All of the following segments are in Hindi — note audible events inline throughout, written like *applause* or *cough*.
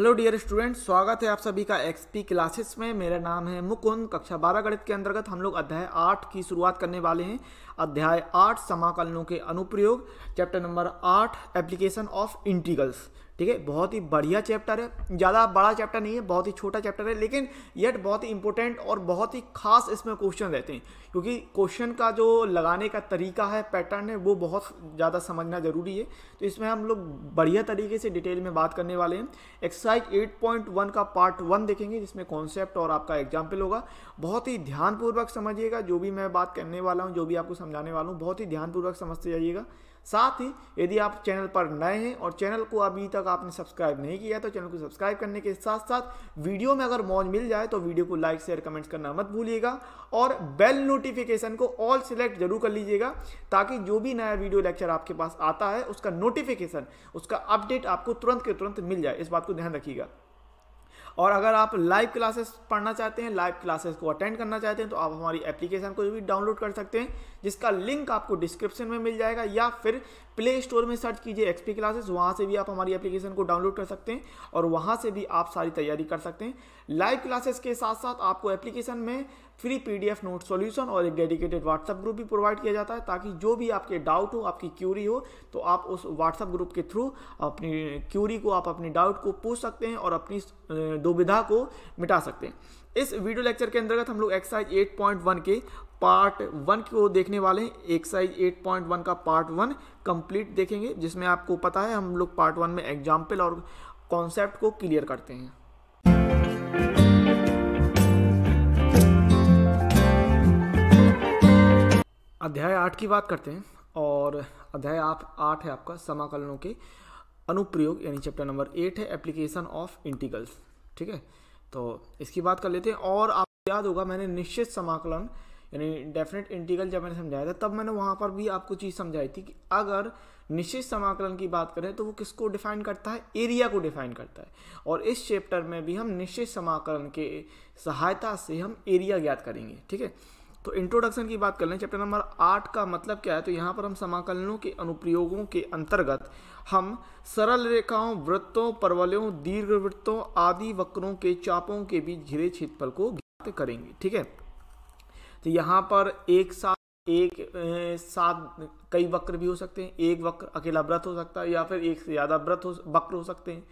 हेलो डियर स्टूडेंट स्वागत है आप सभी का एक्सपी क्लासेस में मेरा नाम है मुकुंद कक्षा बारह गणित के अंतर्गत हम लोग अध्याय आठ की शुरुआत करने वाले हैं अध्याय आठ समाकलनों के अनुप्रयोग चैप्टर नंबर आठ एप्लीकेशन ऑफ इंटीगल्स ठीक है बहुत ही बढ़िया चैप्टर है ज़्यादा बड़ा चैप्टर नहीं है बहुत ही छोटा चैप्टर है लेकिन येट बहुत ही इंपॉर्टेंट और बहुत ही खास इसमें क्वेश्चन रहते हैं क्योंकि क्वेश्चन का जो लगाने का तरीका है पैटर्न है वो बहुत ज़्यादा समझना ज़रूरी है तो इसमें हम लोग बढ़िया तरीके से डिटेल में बात करने वाले हैं एक्सरसाइज एट का पार्ट वन देखेंगे जिसमें कॉन्सेप्ट और आपका एग्जाम्पल होगा बहुत ही ध्यानपूर्वक समझिएगा जो भी मैं बात करने वाला हूँ जो भी आपको समझाने वाला हूँ बहुत ही ध्यानपूर्वक समझते जाइएगा साथ ही यदि आप चैनल पर नए हैं और चैनल को अभी तक आपने सब्सक्राइब नहीं किया तो चैनल को सब्सक्राइब करने के साथ साथ वीडियो में अगर मौज मिल जाए तो वीडियो को लाइक शेयर कमेंट्स करना मत भूलिएगा और बेल नोटिफिकेशन को ऑल सिलेक्ट जरूर कर लीजिएगा ताकि जो भी नया वीडियो लेक्चर आपके पास आता है उसका नोटिफिकेशन उसका अपडेट आपको तुरंत के तुरंत मिल जाए इस बात को ध्यान रखिएगा और अगर आप लाइव क्लासेस पढ़ना चाहते हैं लाइव क्लासेस को अटेंड करना चाहते हैं तो आप हमारी एप्लीकेशन को भी डाउनलोड कर सकते हैं जिसका लिंक आपको डिस्क्रिप्शन में मिल जाएगा या फिर प्ले स्टोर में सर्च कीजिए एक्सपी क्लासेस वहाँ से भी आप हमारी एप्लीकेशन को डाउनलोड कर सकते हैं और वहाँ से भी आप सारी तैयारी कर सकते हैं लाइव क्लासेस के साथ साथ आपको एप्लीकेशन में फ्री पीडीएफ नोट सॉल्यूशन और एक डेडिकेटेड व्हाट्सअप ग्रुप भी प्रोवाइड किया जाता है ताकि जो भी आपके डाउट हो आपकी क्यूरी हो तो आप उस व्हाट्सअप ग्रुप के थ्रू अपनी क्यूरी को आप अपने डाउट को पूछ सकते हैं और अपनी दुविधा को मिटा सकते हैं इस वीडियो लेक्चर के अंतर्गत हम लोग एक्सरसाइज 8.1 के पार्ट वन को देखने वाले हैं एक्सरसाइज 8.1 का पार्ट वन कंप्लीट देखेंगे जिसमें आपको पता है हम लोग पार्ट वन में एग्जाम्पल और कॉन्सेप्ट को क्लियर करते हैं अध्याय आठ की बात करते हैं और अध्याय आप आठ है आपका समाकलनों के अनुप्रयोग यानी चैप्टर नंबर एट है एप्लीकेशन ऑफ इंटीगल्स ठीक है तो इसकी बात कर लेते हैं और आप याद होगा मैंने निश्चित समाकलन यानी डेफिनेट इंटीगल जब मैंने समझाया था तब मैंने वहाँ पर भी आपको चीज़ समझाई थी कि अगर निश्चित समाकलन की बात करें तो वो किसको डिफाइन करता है एरिया को डिफाइन करता है और इस चैप्टर में भी हम निश्चित समाकलन के सहायता से हम एरिया ज्ञात करेंगे ठीक है तो इंट्रोडक्शन की बात कर लें चैप्टर नंबर आठ का मतलब क्या है तो यहाँ पर हम समाकलनों के अनुप्रयोगों के अंतर्गत हम सरल रेखाओं वृत्तों परवलों दीर्घ वृत्तों आदि वक्रों के चापों के बीच घिरे क्षेत्रफल को ज्ञात करेंगे ठीक है तो यहाँ पर एक साथ एक साथ कई वक्र भी हो सकते हैं एक वक्र अकेला व्रत हो सकता है या फिर एक से ज़्यादा व्रत हो वक्र हो सकते हैं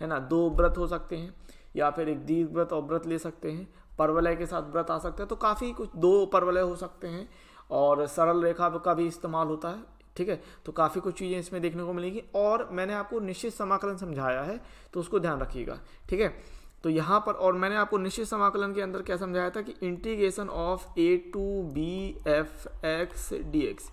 है ना दो व्रत हो सकते हैं या फिर एक दीर्घ व्रत और व्रत ले सकते हैं परवलय के साथ व्रत आ सकता है तो काफ़ी कुछ दो परवलय हो सकते हैं और सरल रेखा का भी इस्तेमाल होता है ठीक है तो काफ़ी कुछ चीज़ें इसमें देखने को मिलेंगी और मैंने आपको निश्चित समाकलन समझाया है तो उसको ध्यान रखिएगा ठीक है तो यहाँ पर और मैंने आपको निश्चित समाकलन के अंदर क्या समझाया था कि integration of a to b f x d x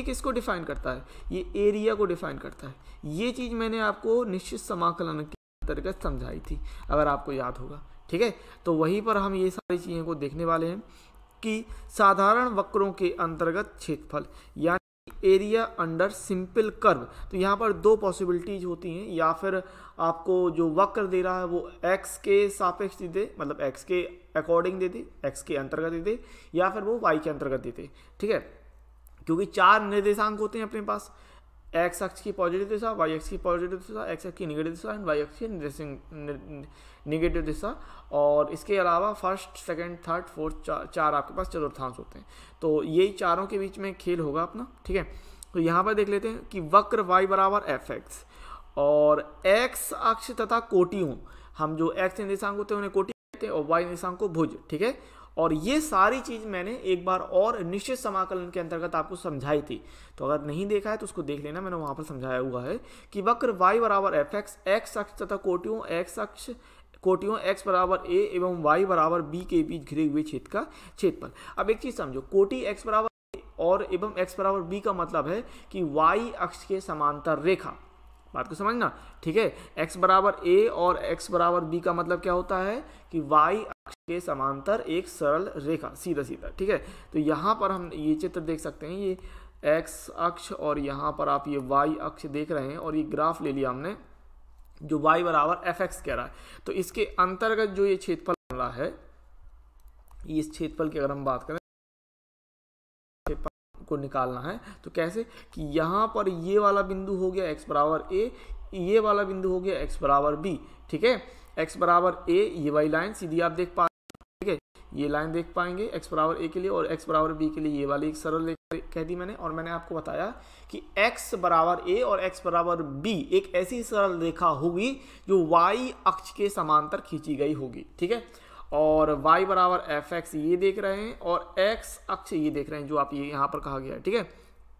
ये किसको डिफाइन करता है ये एरिया को डिफाइन करता है ये चीज़ मैंने आपको निश्चित समाकलन के अंतर्गत समझाई थी अगर आपको याद होगा ठीक है तो वहीं पर हम ये सारी चीज़ों को देखने वाले हैं कि साधारण वक्रों के अंतर्गत क्षेत्रफल यानी एरिया अंडर सिंपल कर्व तो यहाँ पर दो पॉसिबिलिटीज होती हैं या फिर आपको जो वक्र दे रहा है वो एक्स के सापेक्ष दे दे मतलब एक्स के अकॉर्डिंग दे दे एक्स के अंतर्गत दे दे या फिर वो वाई के अंतर्गत दे दे ठीक है क्योंकि चार निर्देशांक होते हैं अपने पास एक्स एक्स की पॉजिटिव दिशा वाई एक्स की पॉजिटिव दिशा एक्स एक्स की निगेटिव दिशा एंड वाई एक्स की निगेटिव दिशा और इसके अलावा फर्स्ट सेकेंड थर्ड फोर्थ चार चार आपके पास चतुर्थांश होते हैं तो यही चारों के बीच में खेल होगा अपना ठीक है तो यहाँ पर देख लेते हैं कि वक्र वाई बराबर एफ एक्स और एक्स अक्ष तथा कोटियों हम जो एक्स निर्देशांक होते हैं उन्हें कोटि कहते हैं और वाई निर्देशांक को भुज ठीक है और ये सारी चीज़ मैंने एक बार और निश्चित समाकलन के अंतर्गत आपको समझाई थी तो अगर नहीं देखा है तो उसको देख लेना मैंने वहां पर समझाया हुआ है कि वक्र y बराबर एफ एक्स एक्स अक्ष तथा कोटियों x अक्ष कोटियों x बराबर ए एवं y बराबर b के बीच घिरे हुए छेद का क्षेत्रफल अब एक चीज़ समझो कोटी x बराबर और एवं x बराबर बी का मतलब है कि y अक्ष के समांतर रेखा बात को समझना ठीक है x बराबर ए और x बराबर बी का मतलब क्या होता है कि y के समांतर एक सरल रेखा सीधा सीधा ठीक है तो यहाँ पर हम ये चित्र देख सकते हैं ये एक्स अक्ष और यहाँ पर आप ये वाई अक्ष देख रहे हैं और ये ग्राफ ले लिया हमने जो y बराबर एफ एक्स कह रहा है तो इसके अंतर्गत जो ये क्षेत्रफल बन रहा है इस क्षेत्रफल की अगर हम बात करें को निकालना है तो कैसे कि यहाँ पर ये वाला बिंदु हो गया x बराबर ए ये वाला बिंदु हो गया x बराबर बी ठीक है एक्स बराबर ए ये वाली लाइन सीधी आप देख पा ठीक है ये लाइन देख पाएंगे एक्स बराबर ए के लिए और एक्स बराबर बी के लिए ये वाली एक सरल कह दी मैंने और मैंने आपको बताया कि x बराबर ए और x बराबर बी एक ऐसी सरल रेखा होगी जो y अक्ष के समांतर खींची गई होगी ठीक है और y बराबर एफ एक्स ये देख रहे हैं और x अक्ष ये देख रहे हैं जो आप ये यहाँ पर कहा गया है ठीक है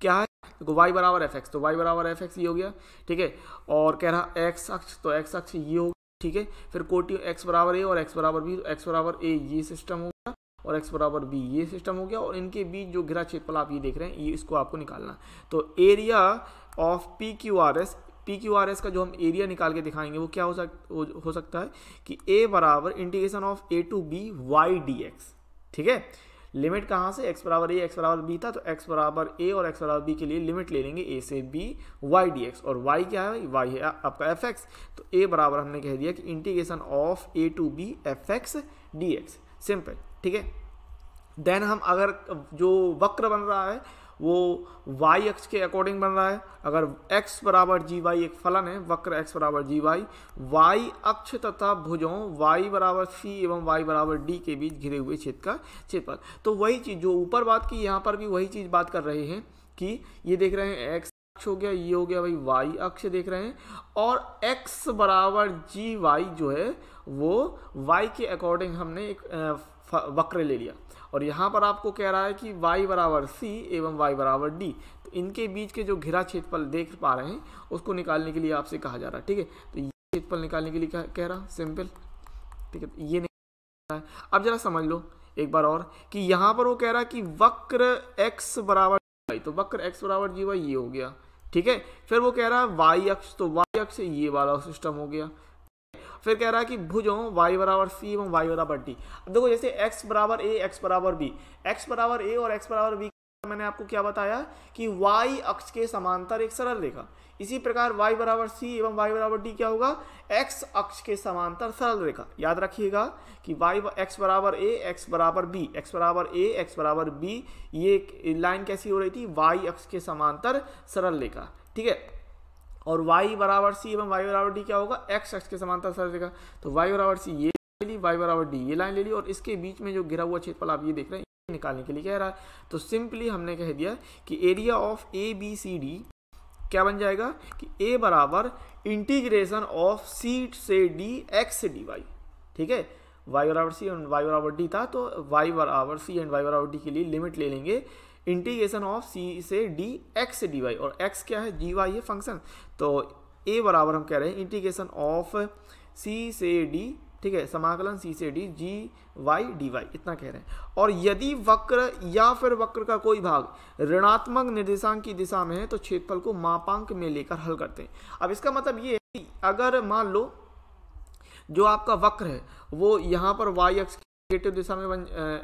क्या है देखो y बराबर एफ एक्स तो y बराबर एफ एक्स ये हो गया ठीक है और कह रहा x अक्ष तो x अक्ष ये हो ठीक है फिर कोटी एक्स बराबर ए और एक्स बराबर बी एक्स बराबर ए ये सिस्टम हो गया और एक्स बराबर बी ये सिस्टम हो गया और इनके बीच जो घिरा क्षेत्रफल आप ये देख रहे हैं ये इसको आपको निकालना तो area of p q r s p q r s का जो हम एरिया निकाल के दिखाएंगे वो क्या हो सक हो सकता है कि ए बराबर integration of a to b y d x ठीक है लिमिट कहाँ से एक्स बराबर ए एक्स बराबर बी था तो एक्स बराबर ए और एक्स बराबर बी के लिए लिमिट ले लेंगे ए से बी वाई डी एक्स और वाई क्या है वाई है आपका एफ एक्स तो ए बराबर हमने कह दिया कि integration of a to b f x d x simple ठीक है देन हम अगर जो वक्र बन रहा है वो वाई एक्स के अकॉर्डिंग बन रहा है अगर एक्स बराबर जी वाई एक फलन है वक्र एक्स बराबर जी वाई वाई अक्ष तथा भुजों वाई बराबर सी एवं वाई बराबर डी के बीच घिरे हुए छेद का क्षेत्रफल तो वही चीज़ जो ऊपर बात की यहाँ पर भी वही चीज़ बात कर रहे हैं कि ये देख रहे हैं एक्स अक्ष हो गया ये हो गया भाई वाई अक्ष देख रहे हैं और एक्स बराबर जी वाई जो है वो वाई के अकॉर्डिंग हमने एक वक्र ले लिया और यहाँ पर आपको कह रहा है कि वाई बराबर सी एवं वाई बराबर डी तो इनके बीच के जो घिरा क्षेत्रफल देख पा रहे हैं उसको निकालने के लिए आपसे कहा जा रहा है ठीक है तो ये क्षेत्रफल निकालने के लिए कह, रहा सिंपल ठीक है तो ये निकाल है अब जरा समझ लो एक बार और कि यहाँ पर वो कह रहा है कि वक्र x बराबर तो वक्र x बराबर जी वाई ये हो गया ठीक है फिर वो कह रहा है y अक्ष तो y अक्ष ये वाला सिस्टम हो गया फिर कह रहा है कि भुजों वाई बराबर सी एवं वाई बराबर डी अब देखो जैसे एक्स बराबर ए एक्स बराबर बी एक्स बराबर ए और एक्स बराबर बी मैंने आपको क्या बताया कि वाई अक्ष के समांतर एक सरल रेखा इसी प्रकार वाई बराबर सी एवं वाई बराबर डी क्या होगा एक्स अक्ष के समांतर सरल रेखा याद रखिएगा कि वाई एक्स बराबर ए एक्स बराबर बी एक्स बराबर ए एक्स बराबर बी ये लाइन कैसी हो रही थी वाई अक्ष के समांतर सरल रेखा ठीक है और वाई बराबर सी एवं वाई बराबर डी क्या होगा एक्स एक्स के समांतर सर देखा तो वाई बराबर सी ये ले ली वाई बराबर डी ये लाइन ले ली और इसके बीच में जो गिरा हुआ क्षेत्रफल आप ये देख रहे हैं ये निकालने के लिए कह रहा है तो सिंपली हमने कह दिया कि area of a b c d क्या बन जाएगा कि ए बराबर इंटीग्रेशन ऑफ सी से डी एक्स से डी वाई ठीक है वाई बराबर सी एंड वाई बराबर डी था तो वाई बराबर सी एंड वाई बराबर डी के लिए लिमिट ले लेंगे इंटीग्रेशन ऑफ सी से डी एक्स डी वाई और एक्स क्या है डी वाई है फंक्शन तो ए बराबर हम कह रहे हैं इंटीग्रेशन ऑफ सी से डी ठीक है समाकलन सी से d g y d y इतना कह रहे हैं और यदि वक्र या फिर वक्र का कोई भाग ऋणात्मक निर्देशांक की दिशा में है तो क्षेत्रफल को मापांक में लेकर हल करते हैं अब इसका मतलब ये है कि अगर मान लो जो आपका वक्र है वो यहाँ पर वाई एक्स निगेटिव दिशा में बन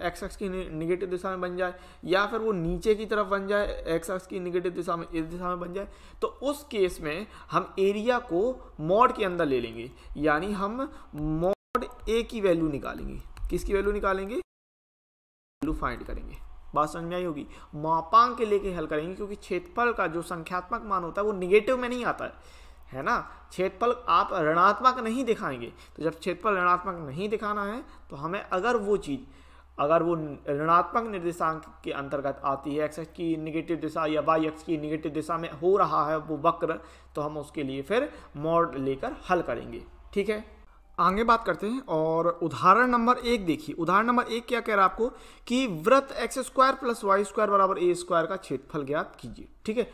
एक्स एक्स की निगेटिव दिशा में बन जाए या फिर वो नीचे की तरफ बन जाए एक्स एक्स की निगेटिव दिशा में इस दिशा में बन जाए तो उस केस में हम एरिया को मॉड के अंदर ले लेंगे यानी हम मॉड ए की वैल्यू निकालेंगे किसकी वैल्यू निकालेंगे वैल्यू फाइंड करेंगे बात समझ में आई होगी मापांक लेके हल करेंगे क्योंकि क्षेत्रफल का जो संख्यात्मक मान होता है वो निगेटिव में नहीं आता है है ना क्षेत्रफल आप ऋणात्मक नहीं दिखाएंगे तो जब क्षेत्रफल ऋणात्मक नहीं दिखाना है तो हमें अगर वो चीज़ अगर वो ऋणात्मक निर्देशांक के अंतर्गत आती है एक्स एक्स की निगेटिव दिशा या वाई एक्स की निगेटिव दिशा में हो रहा है वो वक्र तो हम उसके लिए फिर मॉड लेकर हल करेंगे ठीक है आगे बात करते हैं और उदाहरण नंबर एक देखिए उदाहरण नंबर एक क्या कह रहा है आपको कि व्रत x square plus y square बराबर ए स्क्वायर का क्षेत्रफल ज्ञात कीजिए ठीक है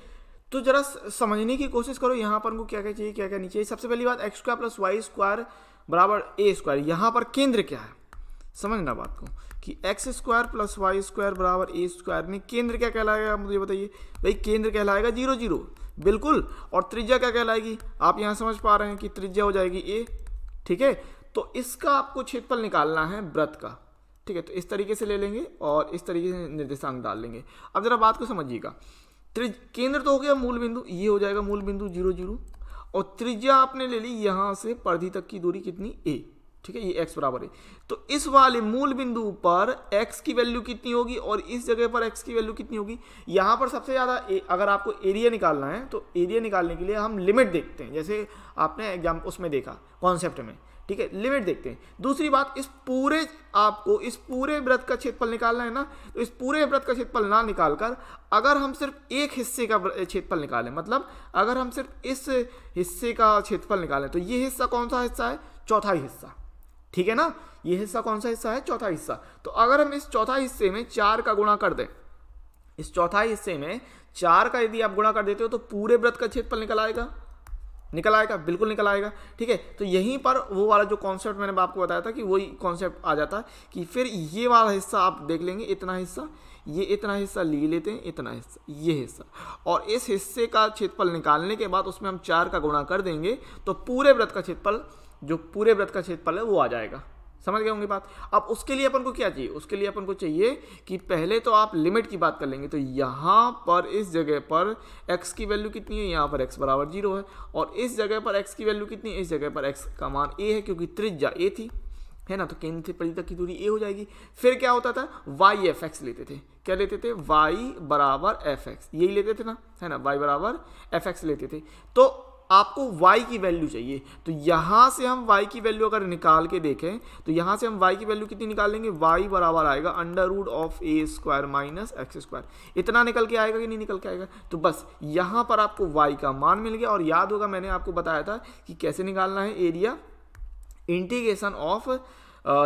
तो जरा समझने की कोशिश करो यहाँ पर उनको क्या क्या चाहिए क्या क्या नहीं चाहिए सबसे पहली बात x square plus y square बराबर ए स्क्वायर यहाँ पर केंद्र क्या है समझना बात को कि x square plus y square बराबर ए स्क्वायर में केंद्र क्या कहलाएगा मुझे बताइए भाई केंद्र कहलाएगा जीरो जीरो बिल्कुल और त्रिज्या क्या कहलाएगी आप यहाँ समझ पा रहे हैं कि त्रिज्या हो जाएगी ए ठीक है तो इसका आपको क्षेत्रफल निकालना है व्रत का ठीक है तो इस तरीके से ले लेंगे और इस तरीके से निर्देशांक डाल लेंगे अब ज़रा बात को समझिएगा त्रिज केंद्र तो हो गया मूल बिंदु ये हो जाएगा मूल बिंदु जीरो जीरो और त्रिज्या आपने ले ली यहाँ से परिधि तक की दूरी कितनी ए ठीक है ये एक्स बराबर है तो इस वाले मूल बिंदु पर एक्स की वैल्यू कितनी होगी और इस जगह पर एक्स की वैल्यू कितनी होगी यहाँ पर सबसे ज़्यादा अगर आपको एरिया निकालना है तो एरिया निकालने के लिए हम लिमिट देखते हैं जैसे आपने एग्जाम उसमें देखा कॉन्सेप्ट में ठीक है लिमिट देखते हैं दूसरी बात इस पूरे आपको इस पूरे व्रत का क्षेत्रफल निकालना है ना तो इस पूरे व्रत का क्षेत्रफल ना निकाल कर अगर हम सिर्फ एक हिस्से का क्षेत्रफल निकालें मतलब अगर हम सिर्फ इस हिस्से का क्षेत्रफल निकालें तो ये हिस्सा कौन सा हिस्सा है चौथाई हिस्सा ठीक है ना ये हिस्सा कौन सा हिस्सा है चौथा हिस्सा तो अगर हम इस चौथा हिस्से में चार का गुणा कर दें इस चौथा हिस्से में चार का यदि आप गुणा कर देते हो तो पूरे व्रत का क्षेत्रफल निकल आएगा निकल आएगा बिल्कुल निकल आएगा ठीक है तो यहीं पर वो वाला जो कॉन्सेप्ट मैंने आपको बताया था कि वही कॉन्सेप्ट आ जाता है कि फिर ये वाला हिस्सा आप देख लेंगे इतना हिस्सा ये इतना हिस्सा ले लेते हैं इतना हिस्सा ये हिस्सा और इस हिस्से का क्षेत्रफल निकालने के बाद उसमें हम चार का गुणा कर देंगे तो पूरे व्रत का क्षेत्रफल जो पूरे व्रत का क्षेत्रफल है वो आ जाएगा समझ गए होंगे बात अब उसके लिए अपन को क्या चाहिए उसके लिए अपन को चाहिए कि पहले तो आप लिमिट की बात कर लेंगे तो यहाँ पर इस जगह पर x की वैल्यू कितनी है यहाँ पर x बराबर जीरो है और इस जगह पर x की वैल्यू कितनी है इस जगह पर x का मान a है क्योंकि त्रिज्या a थी है ना तो केंद्र से परिधि तक की दूरी ए हो जाएगी फिर क्या होता था वाई एफ एक्स लेते थे क्या लेते थे वाई बराबर एफ एक्स यही लेते थे ना है ना वाई बराबर एफ एक्स लेते थे तो आपको y की वैल्यू चाहिए तो यहाँ से हम y की वैल्यू अगर निकाल के देखें तो यहाँ से हम y की वैल्यू कितनी निकालेंगे y बराबर आएगा under root of a square minus x square इतना निकल के आएगा कि नहीं निकल के आएगा तो बस यहाँ पर आपको y का मान मिल गया और याद होगा मैंने आपको बताया था कि कैसे निकालना है एरिया इंटीग्रेशन ऑफ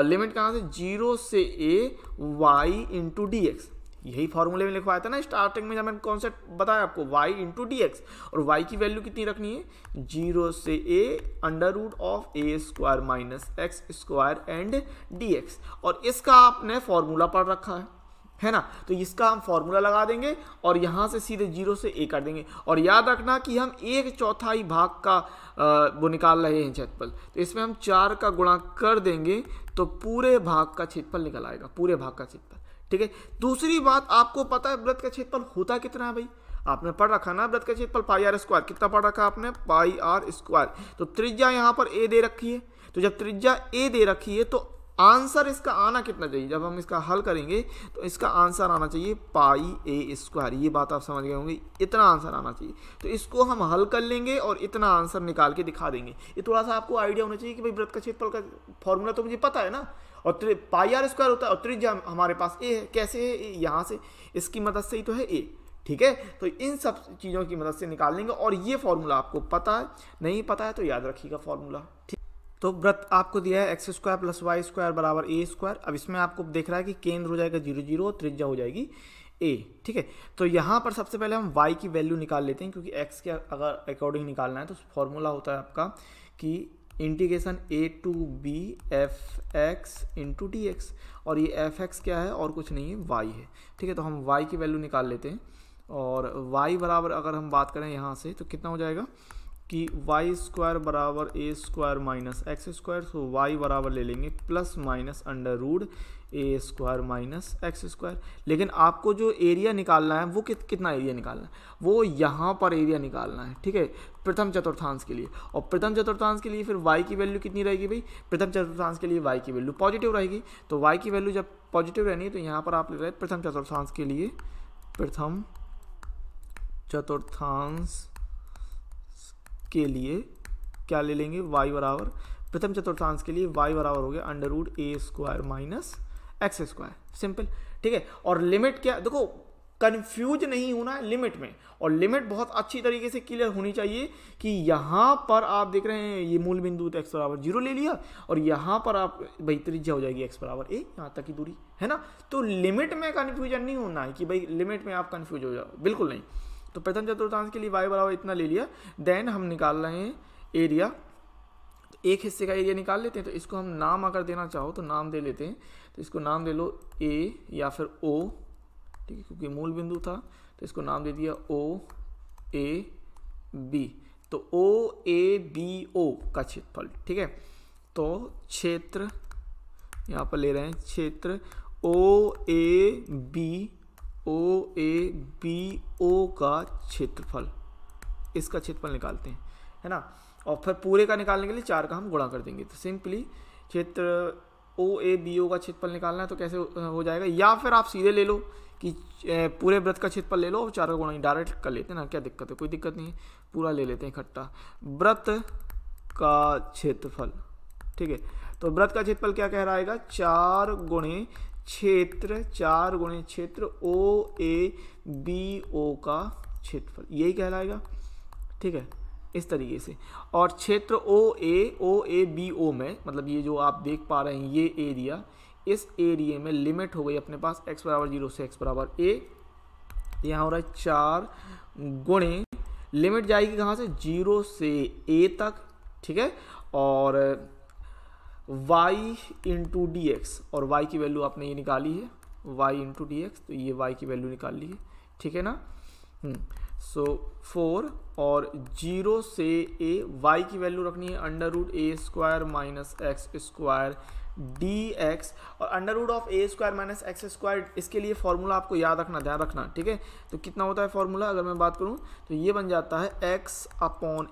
लिमिट कहाँ से जीरो से a y into d x यही फॉर्मूले में लिखवाया था ना स्टार्टिंग में जब मैंने कॉन्सेप्ट बताया आपको y इंटू डी एक्स और y की वैल्यू कितनी रखनी है जीरो से a under root of a square minus x square and d x और इसका आपने फॉर्मूला पढ़ रखा है है ना तो इसका हम फॉर्मूला लगा देंगे और यहाँ से सीधे जीरो से ए कर देंगे और याद रखना कि हम एक चौथाई भाग का वो निकाल रहे हैं क्षेत्रफल तो इसमें हम चार का गुणा कर देंगे तो पूरे भाग का क्षेत्रफल निकल आएगा पूरे भाग का क्षेत्रफल ठीक है दूसरी बात आपको पता है व्रत का क्षेत्रफल होता कितना है भाई आपने पढ़ रखा ना व्रत का क्षेत्रफल पाई आर स्क्वायर कितना पढ़ रखा आपने पाई आर स्क्वायर तो त्रिज्या यहाँ पर ए दे रखी है तो जब त्रिज्या ए दे रखी है तो आंसर इसका आना कितना चाहिए जब हम इसका हल करेंगे तो इसका आंसर आना चाहिए पाई ए स्क्वायर ये बात आप समझ गए होंगे इतना आंसर आना चाहिए तो इसको हम हल कर लेंगे और इतना आंसर निकाल के दिखा देंगे ये थोड़ा सा आपको आइडिया होना चाहिए कि भाई व्रत का क्षेत्रफल का फॉर्मूला तो मुझे पता है ना और पाई आर स्क्वायर होता है और त्रिज्या हमारे पास ए है कैसे है यहाँ से इसकी मदद से ही तो है ए ठीक है तो इन सब चीज़ों की मदद से निकाल लेंगे और ये फॉर्मूला आपको पता है नहीं पता है तो याद रखिएगा फॉर्मूला ठीक तो व्रत आपको दिया है x square plus y square बराबर ए स्क्वायर अब इसमें आपको देख रहा है कि केंद्र हो जाएगा जीरो जीरो और त्रिज्या हो जाएगी ए ठीक है तो यहाँ पर सबसे पहले हम वाई की वैल्यू निकाल लेते हैं क्योंकि एक्स के अगर अकॉर्डिंग निकालना है तो फॉर्मूला होता है आपका कि integration a to b f x into d x और ये एफ एक्स क्या है और कुछ नहीं है वाई है ठीक है तो हम वाई की वैल्यू निकाल लेते हैं और वाई बराबर अगर हम बात करें यहाँ से तो कितना हो जाएगा कि वाई स्क्वायर बराबर a square minus x square so तो वाई बराबर ले लेंगे plus minus under root a square minus x square लेकिन आपको जो एरिया निकालना है वो कित, कितना एरिया निकालना है वो यहाँ पर एरिया निकालना है ठीक है प्रथम चतुर्थांश के लिए और प्रथम चतुर्थांश के लिए फिर y की वैल्यू कितनी रहेगी भाई प्रथम चतुर्थांश के लिए y की वैल्यू पॉजिटिव रहेगी तो y की वैल्यू जब पॉजिटिव रहनी है तो यहाँ पर आप ले रहे प्रथम चतुर्थांश के लिए प्रथम चतुर्थांश के लिए क्या ले लेंगे वाई बराबर प्रथम चतुर्थांश के लिए वाई बराबर हो गया under root a square minus x square simple ठीक है और लिमिट क्या देखो कंफ्यूज नहीं होना है लिमिट में और लिमिट बहुत अच्छी तरीके से क्लियर होनी चाहिए कि यहाँ पर आप देख रहे हैं ये मूल बिंदु तो एक्स बराबर जीरो ले लिया और यहाँ पर आप भाई त्रिज्या हो जाएगी एक्स बराबर ए यहाँ तक की दूरी है ना तो लिमिट में कन्फ्यूजन नहीं होना है कि भाई लिमिट में आप कन्फ्यूज हो जाओ बिल्कुल नहीं तो प्रथम चतुर्थांश के लिए वाई बराबर इतना ले लिया देन हम निकाल रहे हैं एरिया एक हिस्से का एरिया निकाल लेते हैं तो इसको हम नाम अगर देना चाहो तो नाम दे लेते हैं तो इसको नाम दे लो ए या फिर ओ ठीक है क्योंकि मूल बिंदु था तो इसको नाम दे दिया ओ ए बी तो ओ ए बी ओ का क्षेत्रफल ठीक है तो क्षेत्र यहाँ पर ले रहे हैं क्षेत्र ओ A B O A B ओ का क्षेत्रफल इसका क्षेत्रफल निकालते हैं है ना और फिर पूरे का निकालने के लिए चार का हम गुणा कर देंगे तो सिंपली क्षेत्र ओ ए बी ओ का क्षेत्रफल निकालना है तो कैसे हो जाएगा या फिर आप सीधे ले लो कि पूरे व्रत का क्षेत्रफल ले लो और चारों गुणा डायरेक्ट कर लेते हैं ना क्या दिक्कत है कोई दिक्कत नहीं है पूरा ले लेते हैं इकट्ठा व्रत का क्षेत्रफल ठीक है तो व्रत का क्षेत्रफल क्या कह रहा है चार गुणे क्षेत्र चार गुणे क्षेत्र ओ ए बी ओ का क्षेत्रफल यही कहलाएगा ठीक है इस तरीके से और क्षेत्र ओ ए ओ ए बी ओ में मतलब ये जो आप देख पा रहे हैं ये एरिया इस एरिए में लिमिट हो गई अपने पास एक्स बराबर जीरो से एक्स बराबर ए यहाँ हो रहा है चार गुणे लिमिट जाएगी कहाँ से जीरो से ए तक ठीक है और y इंटू डी और y की वैल्यू आपने ये निकाली है y इंटू डी तो ये y की वैल्यू निकाल ली है ठीक है ना हम्म। सो फोर और जीरो से ए वाई की वैल्यू रखनी है under root a square minus x square d x और under root of a square minus x square इसके लिए फॉर्मूला आपको याद रखना ध्यान रखना ठीक है तो कितना होता है फॉर्मूला अगर मैं बात करूं तो ये बन जाता है x upon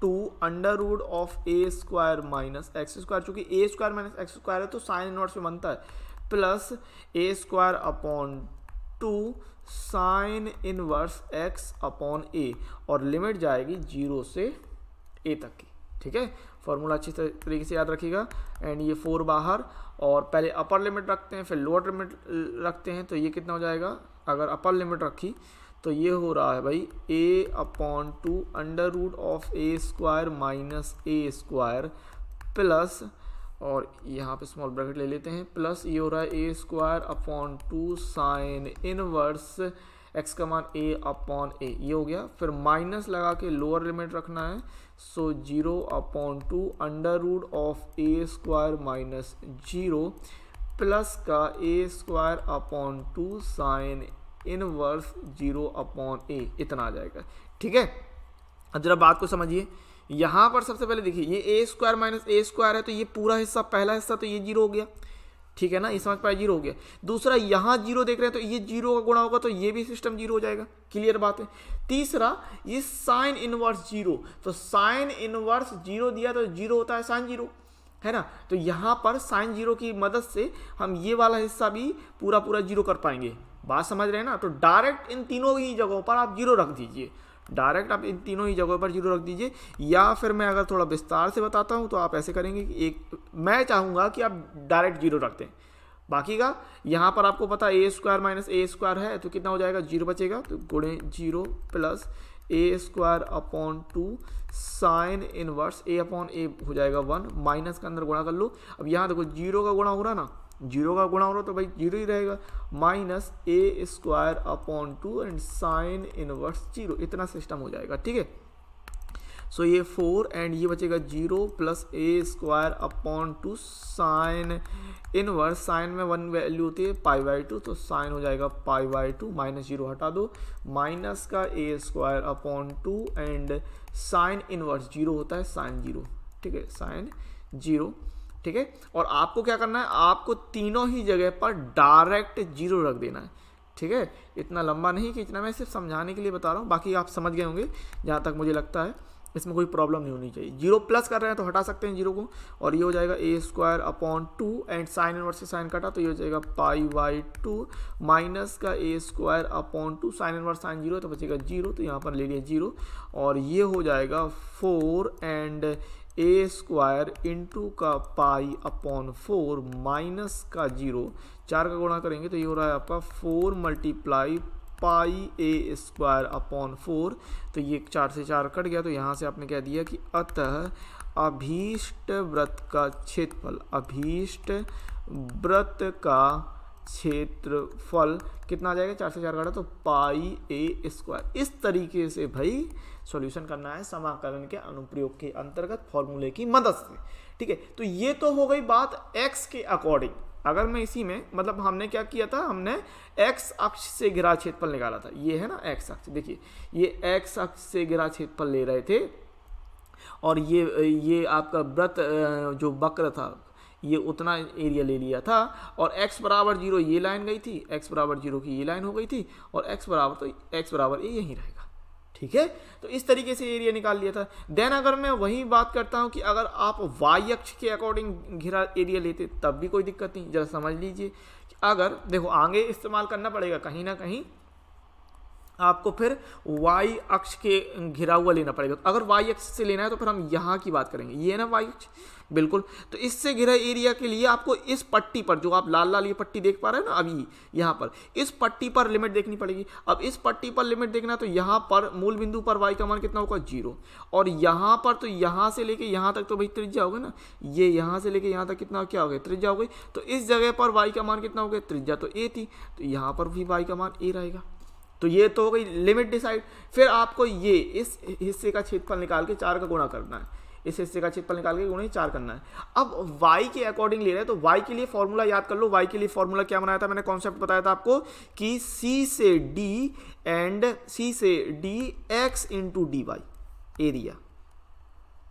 two under root of a square minus x square चूंकि a square minus x square है तो साइन इनवर्स में बनता है plus a square upon two sine inverse x upon a और लिमिट जाएगी जीरो से ए तक की ठीक है फॉर्मूला अच्छी तरीके से याद रखिएगा एंड ये फोर बाहर और पहले अपर लिमिट रखते हैं फिर लोअर लिमिट रखते हैं तो ये कितना हो जाएगा अगर अपर लिमिट रखी तो ये हो रहा है भाई a upon two under root of a square minus a square plus और यहाँ पे स्मॉल ब्रैकेट ले लेते हैं प्लस ये हो रहा है a square upon two sine inverse x का मान ए अपॉन ए ये हो गया फिर माइनस लगा के लोअर लिमिट रखना है so zero upon two under root of a square minus zero plus का a square upon two sine inverse zero upon a इतना आ जाएगा ठीक है जरा बात को समझिए यहाँ पर सबसे पहले देखिए ये a square minus a square है तो ये पूरा हिस्सा पहला हिस्सा तो ये जीरो हो गया ठीक है ना इस समझ पाए जीरो हो गया दूसरा यहाँ जीरो देख रहे हैं तो ये जीरो का गुणा होगा तो ये भी सिस्टम जीरो हो जाएगा क्लियर बात है तीसरा ये साइन इनवर्स जीरो तो साइन इनवर्स जीरो दिया तो जीरो होता है साइन जीरो है ना तो यहाँ पर साइन जीरो की मदद से हम ये वाला हिस्सा भी पूरा पूरा जीरो कर पाएंगे बात समझ रहे हैं ना तो डायरेक्ट इन तीनों ही जगहों पर आप जीरो रख दीजिए डायरेक्ट आप इन तीनों ही जगहों पर जीरो रख दीजिए या फिर मैं अगर थोड़ा विस्तार से बताता हूँ तो आप ऐसे करेंगे कि एक मैं चाहूँगा कि आप डायरेक्ट जीरो रख दें बाकी का यहाँ पर आपको पता a square minus a square है तो कितना हो जाएगा जीरो बचेगा तो गुणे zero plus a square upon two sine inverse a upon a हो जाएगा वन माइनस का अंदर गुणा कर लो अब यहाँ देखो जीरो का गुणा हो रहा ना जीरो का गुणा हो रहा तो भाई जीरो ही रहेगा minus a square upon two and sine inverse zero इतना सिस्टम हो जाएगा ठीक है सो ये फोर एंड ये बचेगा zero plus a square upon two sine inverse sine में वन वैल्यू होती है पाई बाई टू तो साइन हो जाएगा pi by two minus zero हटा दो माइनस का a square upon two and sine inverse zero होता है साइन जीरो ठीक है साइन जीरो ठीक है और आपको क्या करना है आपको तीनों ही जगह पर डायरेक्ट जीरो रख देना है ठीक है इतना लंबा नहीं कि इतना मैं सिर्फ समझाने के लिए बता रहा हूँ बाकी आप समझ गए होंगे जहाँ तक मुझे लगता है इसमें कोई प्रॉब्लम नहीं होनी चाहिए जीरो प्लस कर रहे हैं तो हटा सकते हैं जीरो को और ये हो जाएगा a square upon two and sine inverse से साइन कटा तो ये हो जाएगा पाई वाई टू माइनस का a square upon two sine inverse sine zero तो बचेगा जीरो तो यहाँ पर ले लिया जीरो और ये हो जाएगा four and a square into का पाई अपॉन फोर माइनस का जीरो चार का गुणा करेंगे तो ये हो रहा है आपका four multiply pi a square upon four तो ये चार से चार कट गया तो यहाँ से आपने कह दिया कि अतः अभीष्ट व्रत का क्षेत्रफल अभीष्ट व्रत का क्षेत्रफल कितना आ जाएगा चार से चार काटा तो पाई ए स्क्वायर इस तरीके से भाई सॉल्यूशन करना है समाकलन के अनुप्रयोग के अंतर्गत फॉर्मूले की मदद से ठीक है तो ये तो हो गई बात एक्स के अकॉर्डिंग अगर मैं इसी में मतलब हमने क्या किया था हमने एक्स अक्ष से घिरा क्षेत्रफल निकाला था ये है ना एक्स अक्ष देखिए ये एक्स अक्ष से घिरा क्षेत्रफल ले रहे थे और ये ये आपका व्रत जो वक्र था ये उतना एरिया ले लिया था और x बराबर जीरो ये लाइन गई थी x बराबर जीरो की ये लाइन हो गई थी और x बराबर तो x बराबर ये यहीं रहेगा ठीक है तो इस तरीके से एरिया निकाल लिया था देन अगर मैं वही बात करता हूँ कि अगर आप वाई अक्ष के अकॉर्डिंग घिरा एरिया लेते तब भी कोई दिक्कत नहीं जरा समझ लीजिए अगर देखो आगे इस्तेमाल करना पड़ेगा कहीं ना कहीं आपको फिर y अक्ष के घिरा हुआ लेना पड़ेगा तो अगर y अक्ष से लेना है तो फिर हम यहाँ की बात करेंगे ये है ना y अक्ष बिल्कुल तो इससे घिरा एरिया के लिए आपको इस पट्टी पर जो आप लाल लाल ये पट्टी देख पा रहे हैं ना अभी यहाँ पर इस पट्टी पर लिमिट देखनी पड़ेगी अब इस पट्टी पर लिमिट देखना तो यहाँ पर मूल बिंदु पर वाई का मान कितना होगा जीरो और यहाँ पर तो यहाँ से लेके यहाँ तक तो भाई त्रिज्या गया ना ये यहाँ से लेके यहाँ तक कितना क्या हो गया त्रिज्या हो गई तो इस जगह पर वाई का मान कितना हो गया त्रिज्या तो ए थी तो यहाँ पर भी वाई का मान ए रहेगा तो ये तो हो गई लिमिट डिसाइड फिर आपको ये इस हिस्से का क्षेत्रफल निकाल के चार का गुणा करना है इस हिस्से का क्षेत्रफल निकाल के गुणा चार करना है अब वाई के अकॉर्डिंग ले रहे हैं तो वाई के लिए फॉर्मूला याद कर लो वाई के लिए फॉर्मूला क्या बनाया था मैंने कॉन्सेप्ट बताया था आपको कि सी से डी एंड सी से d x into d area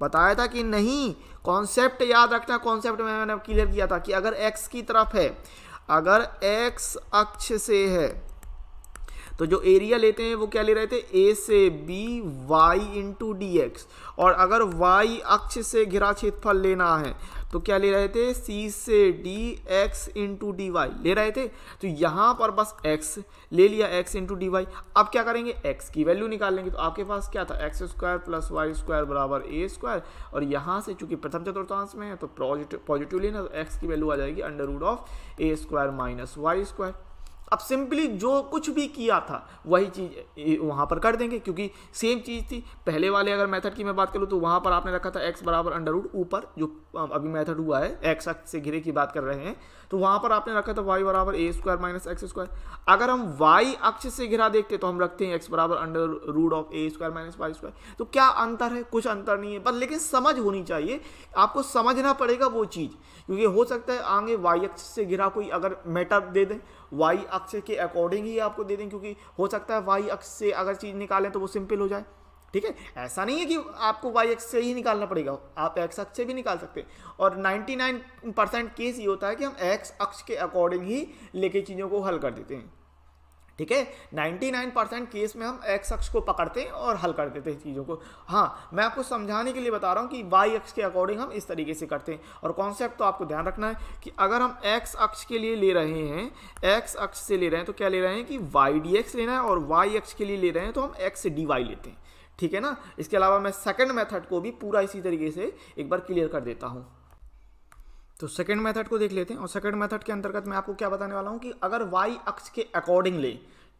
बताया था कि नहीं कॉन्सेप्ट याद रखना कॉन्सेप्ट में मैंने क्लियर किया था कि अगर x की तरफ है अगर x अक्ष से है तो जो एरिया लेते हैं वो क्या ले रहे थे ए से b y into d x और अगर वाई अक्ष से घिरा क्षेत्रफल लेना है तो क्या ले रहे थे सी से d x into d y ले रहे थे तो यहाँ पर बस एक्स ले लिया एक्स इंटू डी वाई अब क्या करेंगे एक्स की वैल्यू निकाल लेंगे तो आपके पास क्या था x square plus y square बराबर ए स्क्वायर और यहाँ से चूंकि प्रथम चतुर्थांश में है तो पॉजिटिव लेना तो एक्स की वैल्यू आ जाएगी under root of a square minus y square अब सिंपली जो कुछ भी किया था वही चीज़ वहाँ पर कर देंगे क्योंकि सेम चीज़ थी पहले वाले अगर मेथड की मैं बात करूँ तो वहाँ पर आपने रखा था एक्स बराबर अंडर रूट ऊपर जो अभी मेथड हुआ है एक्स अक्ष से घिरे की बात कर रहे हैं तो वहाँ पर आपने रखा था वाई बराबर a square minus x square अगर हम वाई अक्ष से घिरा देखते तो हम रखते हैं एक्स बराबर under root of a square minus y square तो क्या अंतर है कुछ अंतर नहीं है पर लेकिन समझ होनी चाहिए आपको समझना पड़ेगा वो चीज़ क्योंकि हो सकता है आगे वाई अक्ष से घिरा कोई अगर मेटर दे दें वाई अक्ष के अकॉर्डिंग ही आपको दे दें क्योंकि हो सकता है वाई अक्ष से अगर चीज़ निकालें तो वो सिंपल हो जाए ठीक है ऐसा नहीं है कि आपको वाई एक्स से ही निकालना पड़ेगा आप एक्स अक्ष से भी निकाल सकते हैं और 99 परसेंट केस ये होता है कि हम एक्स अक्ष के अकॉर्डिंग ही लेके चीज़ों को हल कर देते हैं ठीक है 99 परसेंट केस में हम एक्स अक्ष को पकड़ते हैं और हल कर देते हैं चीज़ों को हाँ मैं आपको समझाने के लिए बता रहा हूँ कि वाई अक्ष के अकॉर्डिंग हम इस तरीके से करते हैं और कॉन्सेप्ट तो आपको ध्यान रखना है कि अगर हम एक्स अक्ष के लिए ले रहे हैं एक्स अक्ष से ले रहे हैं तो क्या ले रहे हैं कि वाई डी एक्स लेना है और वाई अक्ष के लिए ले रहे हैं तो हम एक्स डी वाई लेते हैं ठीक है ना इसके अलावा मैं सेकेंड मैथड को भी पूरा इसी तरीके से एक बार क्लियर कर देता हूँ तो सेकेंड मेथड को देख लेते हैं और सेकेंड मेथड के अंतर्गत मैं आपको क्या बताने वाला हूँ कि अगर वाई अक्ष के अकॉर्डिंग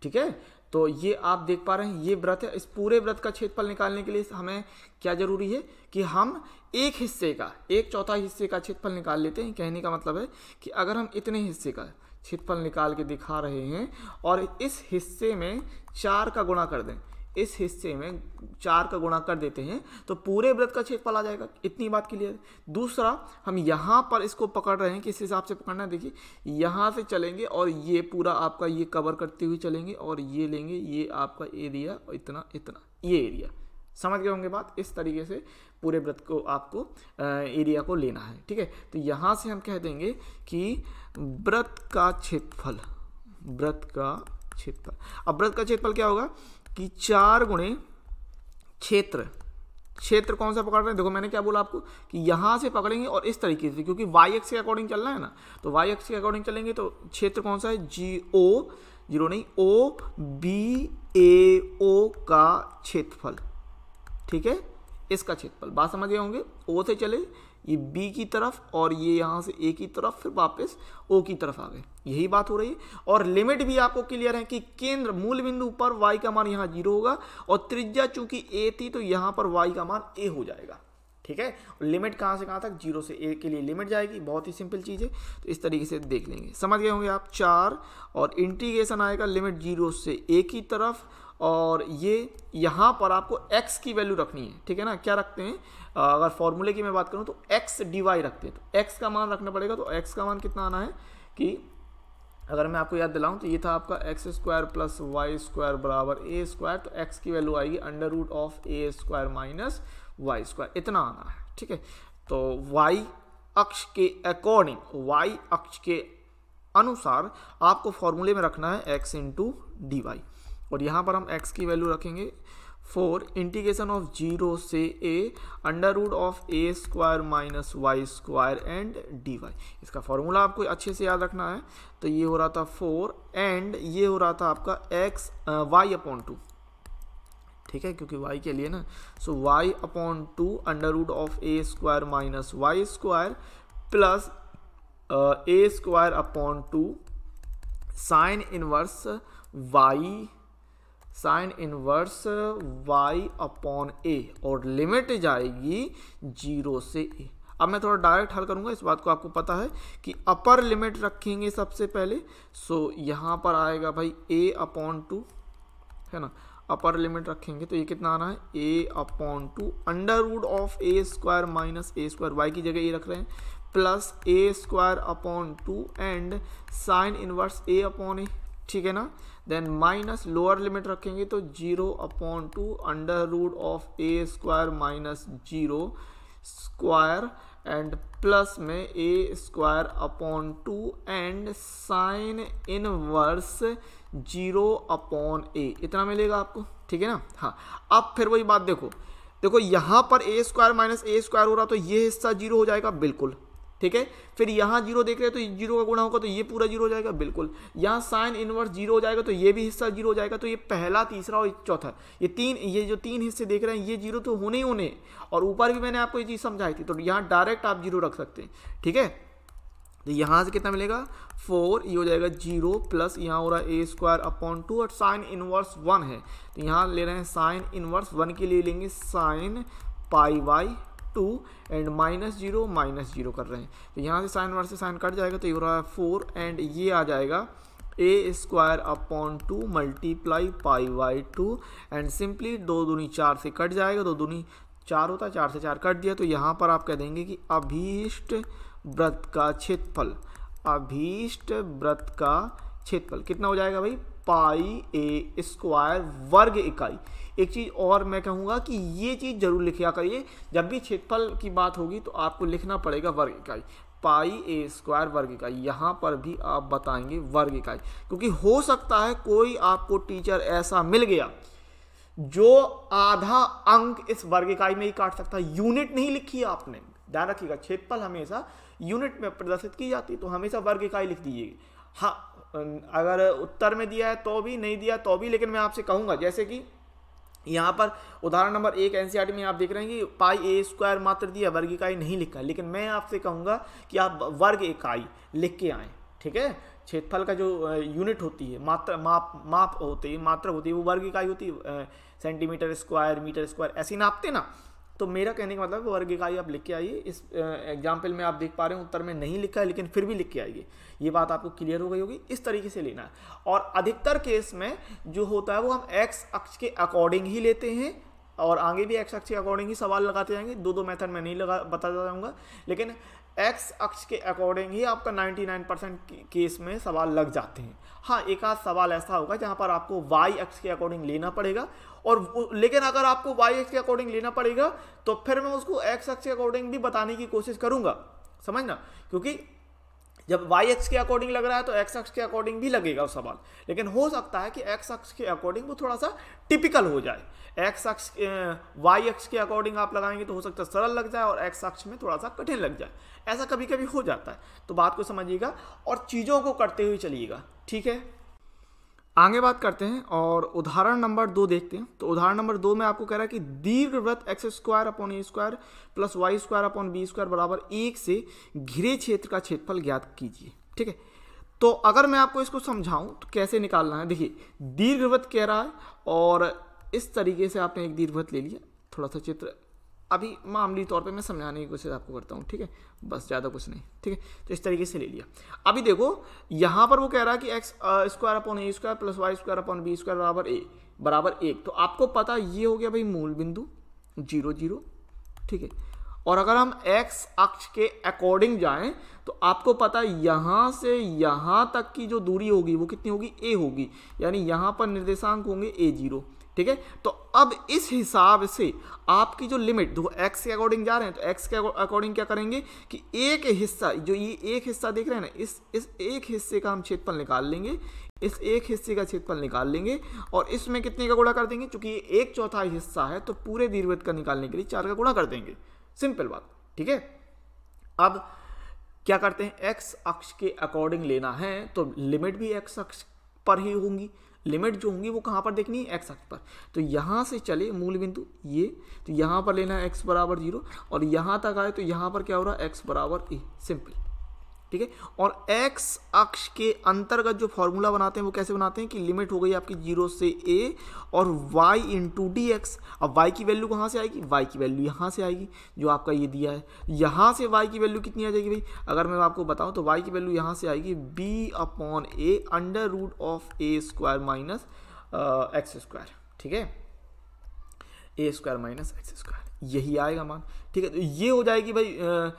ठीक है तो ये आप देख पा रहे हैं ये व्रत है इस पूरे व्रत का क्षेत्रफल निकालने के लिए हमें क्या ज़रूरी है कि हम एक हिस्से का एक चौथा हिस्से का क्षेत्रफल निकाल लेते हैं कहने का मतलब है कि अगर हम इतने हिस्से का क्षेत्रफल निकाल के दिखा रहे हैं और इस हिस्से में चार का गुणा कर दें इस हिस्से में चार का गुणा कर देते हैं तो पूरे व्रत का क्षेत्रफल आ जाएगा इतनी बात क्लियर दूसरा हम यहाँ पर इसको पकड़ रहे हैं किस हिसाब से पकड़ना है देखिए यहाँ से चलेंगे और ये पूरा आपका ये कवर करते हुए चलेंगे और ये लेंगे ये आपका एरिया और इतना इतना ये एरिया समझ गए होंगे बात इस तरीके से पूरे व्रत को आपको एरिया को लेना है ठीक है तो यहाँ से हम कह देंगे कि व्रत का क्षेत्रफल व्रत का क्षेत्रफल अब व्रत का क्षेत्रफल क्या होगा कि चार गुणे क्षेत्र क्षेत्र कौन सा पकड़ रहे हैं देखो मैंने क्या बोला आपको कि यहां से पकड़ेंगे और इस तरीके से क्योंकि वाई एक्स के अकॉर्डिंग चलना है ना तो वाई एक्स के अकॉर्डिंग चलेंगे तो क्षेत्र कौन सा है जी ओ जीरो नहीं ओ बी ए ओ का क्षेत्रफल ठीक है इसका क्षेत्रफल बात समझ गए होंगे ओ से चले ये बी की तरफ और ये यहाँ से ए की तरफ फिर वापस ओ की तरफ आ गए यही बात हो रही है और लिमिट भी आपको क्लियर है कि केंद्र मूल बिंदु पर वाई का मान यहाँ जीरो होगा और त्रिज्या चूंकि ए थी तो यहाँ पर वाई का मान ए हो जाएगा ठीक है लिमिट कहाँ से कहाँ तक जीरो से ए के लिए लिमिट जाएगी बहुत ही सिंपल चीज़ है तो इस तरीके से देख लेंगे समझ गए होंगे आप चार और इंटीग्रेशन आएगा लिमिट जीरो से ए की तरफ और ये यहाँ पर आपको x की वैल्यू रखनी है ठीक है ना क्या रखते हैं अगर फॉर्मूले की मैं बात करूँ तो एक्स डी वाई रखते हैं तो एक्स का मान रखना पड़ेगा तो एक्स का मान कितना आना है कि अगर मैं आपको याद दिलाऊं तो ये था आपका x square plus y square बराबर ए स्क्वायर तो एक्स की वैल्यू आएगी under root of a square minus y square इतना आना है ठीक है तो वाई अक्ष के अकॉर्डिंग वाई अक्ष के अनुसार आपको फॉर्मूले में रखना है एक्स इंटू डी वाई और यहाँ पर हम एक्स की वैल्यू रखेंगे फोर इंटीग्रेशन ऑफ जीरो से a under root of a square minus y square and d y इसका फॉर्मूला आपको अच्छे से याद रखना है तो ये हो रहा था फोर एंड ये हो रहा था आपका एक्स वाई अपॉन टू ठीक है क्योंकि वाई के लिए ना so y upon two under root of a square minus y square plus a square upon two sine inverse y sine inverse y upon a और लिमिट जाएगी जीरो से ए अब मैं थोड़ा डायरेक्ट हल करूंगा इस बात को आपको पता है कि अपर लिमिट रखेंगे सबसे पहले सो यहाँ पर आएगा भाई ए अपॉन टू है ना अपर लिमिट रखेंगे तो ये कितना आ रहा है a upon two under root of a square minus a square y की जगह ए रख रहे हैं plus a square upon two and sine inverse a upon a ठीक है ना देन माइनस लोअर लिमिट रखेंगे तो zero upon two under root of a square minus zero square and plus में a square upon two and sine inverse zero upon a इतना मिलेगा आपको ठीक है ना हाँ अब फिर वही बात देखो देखो यहाँ पर a square minus a square हो रहा तो ये हिस्सा जीरो हो जाएगा बिल्कुल ठीक है फिर यहाँ जीरो देख रहे हैं तो जीरो का गुणा होगा तो ये पूरा जीरो हो जाएगा बिल्कुल यहाँ साइन इनवर्स जीरो हो जाएगा तो ये भी हिस्सा जीरो हो जाएगा तो ये पहला तीसरा और चौथा ये तीन ये जो तीन हिस्से देख रहे हैं ये जीरो तो होने ही होने और ऊपर भी मैंने आपको ये चीज़ समझाई थी तो यहाँ डायरेक्ट आप जीरो रख सकते हैं ठीक है तो यहाँ से कितना मिलेगा फोर ये हो जाएगा जीरो प्लस यहाँ हो रहा है ए स्क्वायर अपॉन टू और साइन इनवर्स वन है तो यहाँ ले रहे हैं साइन इनवर्स वन के लिए लेंगे sine pi by two and minus zero minus zero कर रहे हैं तो यहाँ से साइन वर्ष से साइन कट जाएगा तो ये हो रहा है फोर एंड ये आ जाएगा a square upon two multiply pi by two and simply दो दूनी चार से कट जाएगा दो दूनी चार होता है चार से चार कट दिया तो यहाँ पर आप कह देंगे कि अभीष्ट व्रत का क्षेत्रफल अभीष्ट व्रत का क्षेत्रफल कितना हो जाएगा भाई पाई ए स्क्वायर वर्ग इकाई एक चीज़ और मैं कहूँगा कि ये चीज़ जरूर लिखा करिए जब भी क्षेत्रफल की बात होगी तो आपको लिखना पड़ेगा वर्ग इकाई पाई ए स्क्वायर वर्ग इकाई यहाँ पर भी आप बताएंगे वर्ग इकाई क्योंकि हो सकता है कोई आपको टीचर ऐसा मिल गया जो आधा अंक इस वर्ग इकाई में ही काट सकता है यूनिट नहीं लिखी आपने ध्यान रखिएगा क्षेत्रफल हमेशा यूनिट में प्रदर्शित की जाती है तो हमेशा वर्ग इकाई लिख दीजिए हाँ अगर उत्तर में दिया है तो भी नहीं दिया तो भी लेकिन मैं आपसे कहूँगा जैसे कि यहाँ पर उदाहरण नंबर एक एन e में आप देख रहे हैं कि पाई ए स्क्वायर मात्र दिया वर्ग इकाई नहीं लिखा लेकिन मैं आपसे कहूँगा कि आप वर्ग इकाई लिख के आएँ ठीक है क्षेत्रफल का जो यूनिट होती है मात्र माप माप होती है मात्र होती है वो वर्ग इकाई होती है सेंटीमीटर स्क्वायर मीटर स्क्वायर ऐसी नापते ना तो मेरा कहने का मतलब वर्ग इकाई आप लिख के आइए इस एग्जाम्पल में आप देख पा रहे हैं उत्तर में नहीं लिखा है लेकिन फिर भी लिख के आइए ये बात आपको क्लियर हो गई होगी इस तरीके से लेना है और अधिकतर केस में जो होता है वो हम एक्स अक्ष के अकॉर्डिंग ही लेते हैं और आगे भी एक्स अक्ष के अकॉर्डिंग ही सवाल लगाते जाएंगे दो दो मेथड में नहीं लगा बताता जाऊँगा लेकिन एक्स अक्ष के अकॉर्डिंग ही आपका 99 परसेंट केस में सवाल लग जाते हैं हाँ एक आध सवाल ऐसा होगा जहाँ पर आपको वाई अक्ष के अकॉर्डिंग लेना पड़ेगा और लेकिन अगर आपको वाई एक्स के अकॉर्डिंग लेना पड़ेगा तो फिर मैं उसको एक्स एक्स के अकॉर्डिंग भी बताने की कोशिश करूंगा समझना क्योंकि जब वाई एक्स के अकॉर्डिंग लग रहा है तो एक्स एक्स के अकॉर्डिंग भी लगेगा उस सवाल लेकिन हो सकता है कि एक्स एक्स के अकॉर्डिंग वो थोड़ा सा टिपिकल हो जाए एक्स एक्स वाई एक्स के अकॉर्डिंग आप लगाएंगे तो हो सकता है सरल लग जाए और एक्स एक्स में थोड़ा सा कठिन लग जाए ऐसा कभी कभी हो जाता है तो बात को समझिएगा और चीज़ों को करते हुए चलिएगा ठीक है आगे बात करते हैं और उदाहरण नंबर दो देखते हैं तो उदाहरण नंबर दो में आपको कह रहा है कि दीर्घ व्रत x square upon a square plus y square upon b square बराबर एक से घिरे क्षेत्र का क्षेत्रफल ज्ञात कीजिए ठीक है तो अगर मैं आपको इसको समझाऊं तो कैसे निकालना है देखिए दीर्घ व्रत कह रहा है और इस तरीके से आपने एक दीर्घ व्रत ले लिया थोड़ा सा चित्र अभी मामली तौर पे मैं समझाने की कोशिश आपको करता हूँ ठीक है बस ज़्यादा कुछ नहीं ठीक है तो इस तरीके से ले लिया अभी देखो यहाँ पर वो कह रहा है कि x square upon a square plus y square upon b square बराबर ए बराबर एक तो आपको पता ये हो गया भाई मूल बिंदु जीरो जीरो ठीक है और अगर हम एक्स अक्ष के अकॉर्डिंग जाए तो आपको पता यहाँ से यहाँ तक की जो दूरी होगी वो कितनी होगी ए होगी यानी यहाँ पर निर्देशांक होंगे ए जीरो ठीक है तो अब इस हिसाब से आपकी जो लिमिट दो एक्स के अकॉर्डिंग जा रहे हैं तो एक्स के अकॉर्डिंग क्या करेंगे कि एक हिस्सा जो ये एक हिस्सा देख रहे हैं ना इस इस एक हिस्से का हम क्षेत्रफल निकाल लेंगे इस एक हिस्से का क्षेत्रफल निकाल लेंगे और इसमें कितने का गुणा कर देंगे क्योंकि ये एक चौथा हिस्सा है तो पूरे दीर्घवृत्त का निकालने के लिए चार का गुणा कर देंगे सिंपल बात ठीक है अब क्या करते हैं एक्स अक्ष के अकॉर्डिंग लेना है तो लिमिट भी एक्स अक्ष पर ही होंगी लिमिट जो होंगी वो कहाँ पर देखनी है एक्स अक्ष पर तो यहाँ से चले मूल बिंदु ये तो यहाँ पर लेना है एक्स बराबर जीरो और यहाँ तक आए तो यहाँ पर क्या हो रहा है एक्स बराबर ए सिंपल ठीक है और एक्स अक्ष के अंतर्गत जो फॉर्मूला बनाते हैं वो कैसे बनाते हैं कि लिमिट हो गई आपकी जीरो से ए और वाई इन टू अब वाई की वैल्यू कहाँ से आएगी वाई की वैल्यू यहाँ से आएगी जो आपका ये दिया है यहाँ से वाई की वैल्यू कितनी आ जाएगी भाई अगर मैं आपको बताऊँ तो वाई की वैल्यू यहाँ से आएगी b upon a under root of a square minus x square ठीक है a square minus x square यही आएगा मान ठीक है तो ये हो जाएगी भाई आ,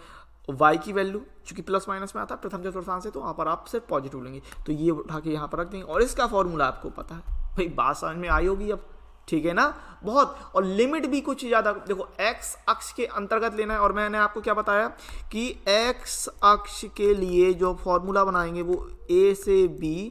वाई की वैल्यू चूंकि प्लस माइनस में आता है प्रथम चतुर्थ से तो वहाँ पर आप सिर्फ पॉजिटिव लेंगे तो ये उठा के यहाँ पर रख देंगे और इसका फॉर्मूला आपको पता है भाई बात समझ में आई होगी अब ठीक है ना बहुत और लिमिट भी कुछ ज़्यादा देखो एक्स अक्ष के अंतर्गत लेना है और मैंने आपको क्या बताया कि एक्स अक्ष के लिए जो फॉर्मूला बनाएंगे वो ए से b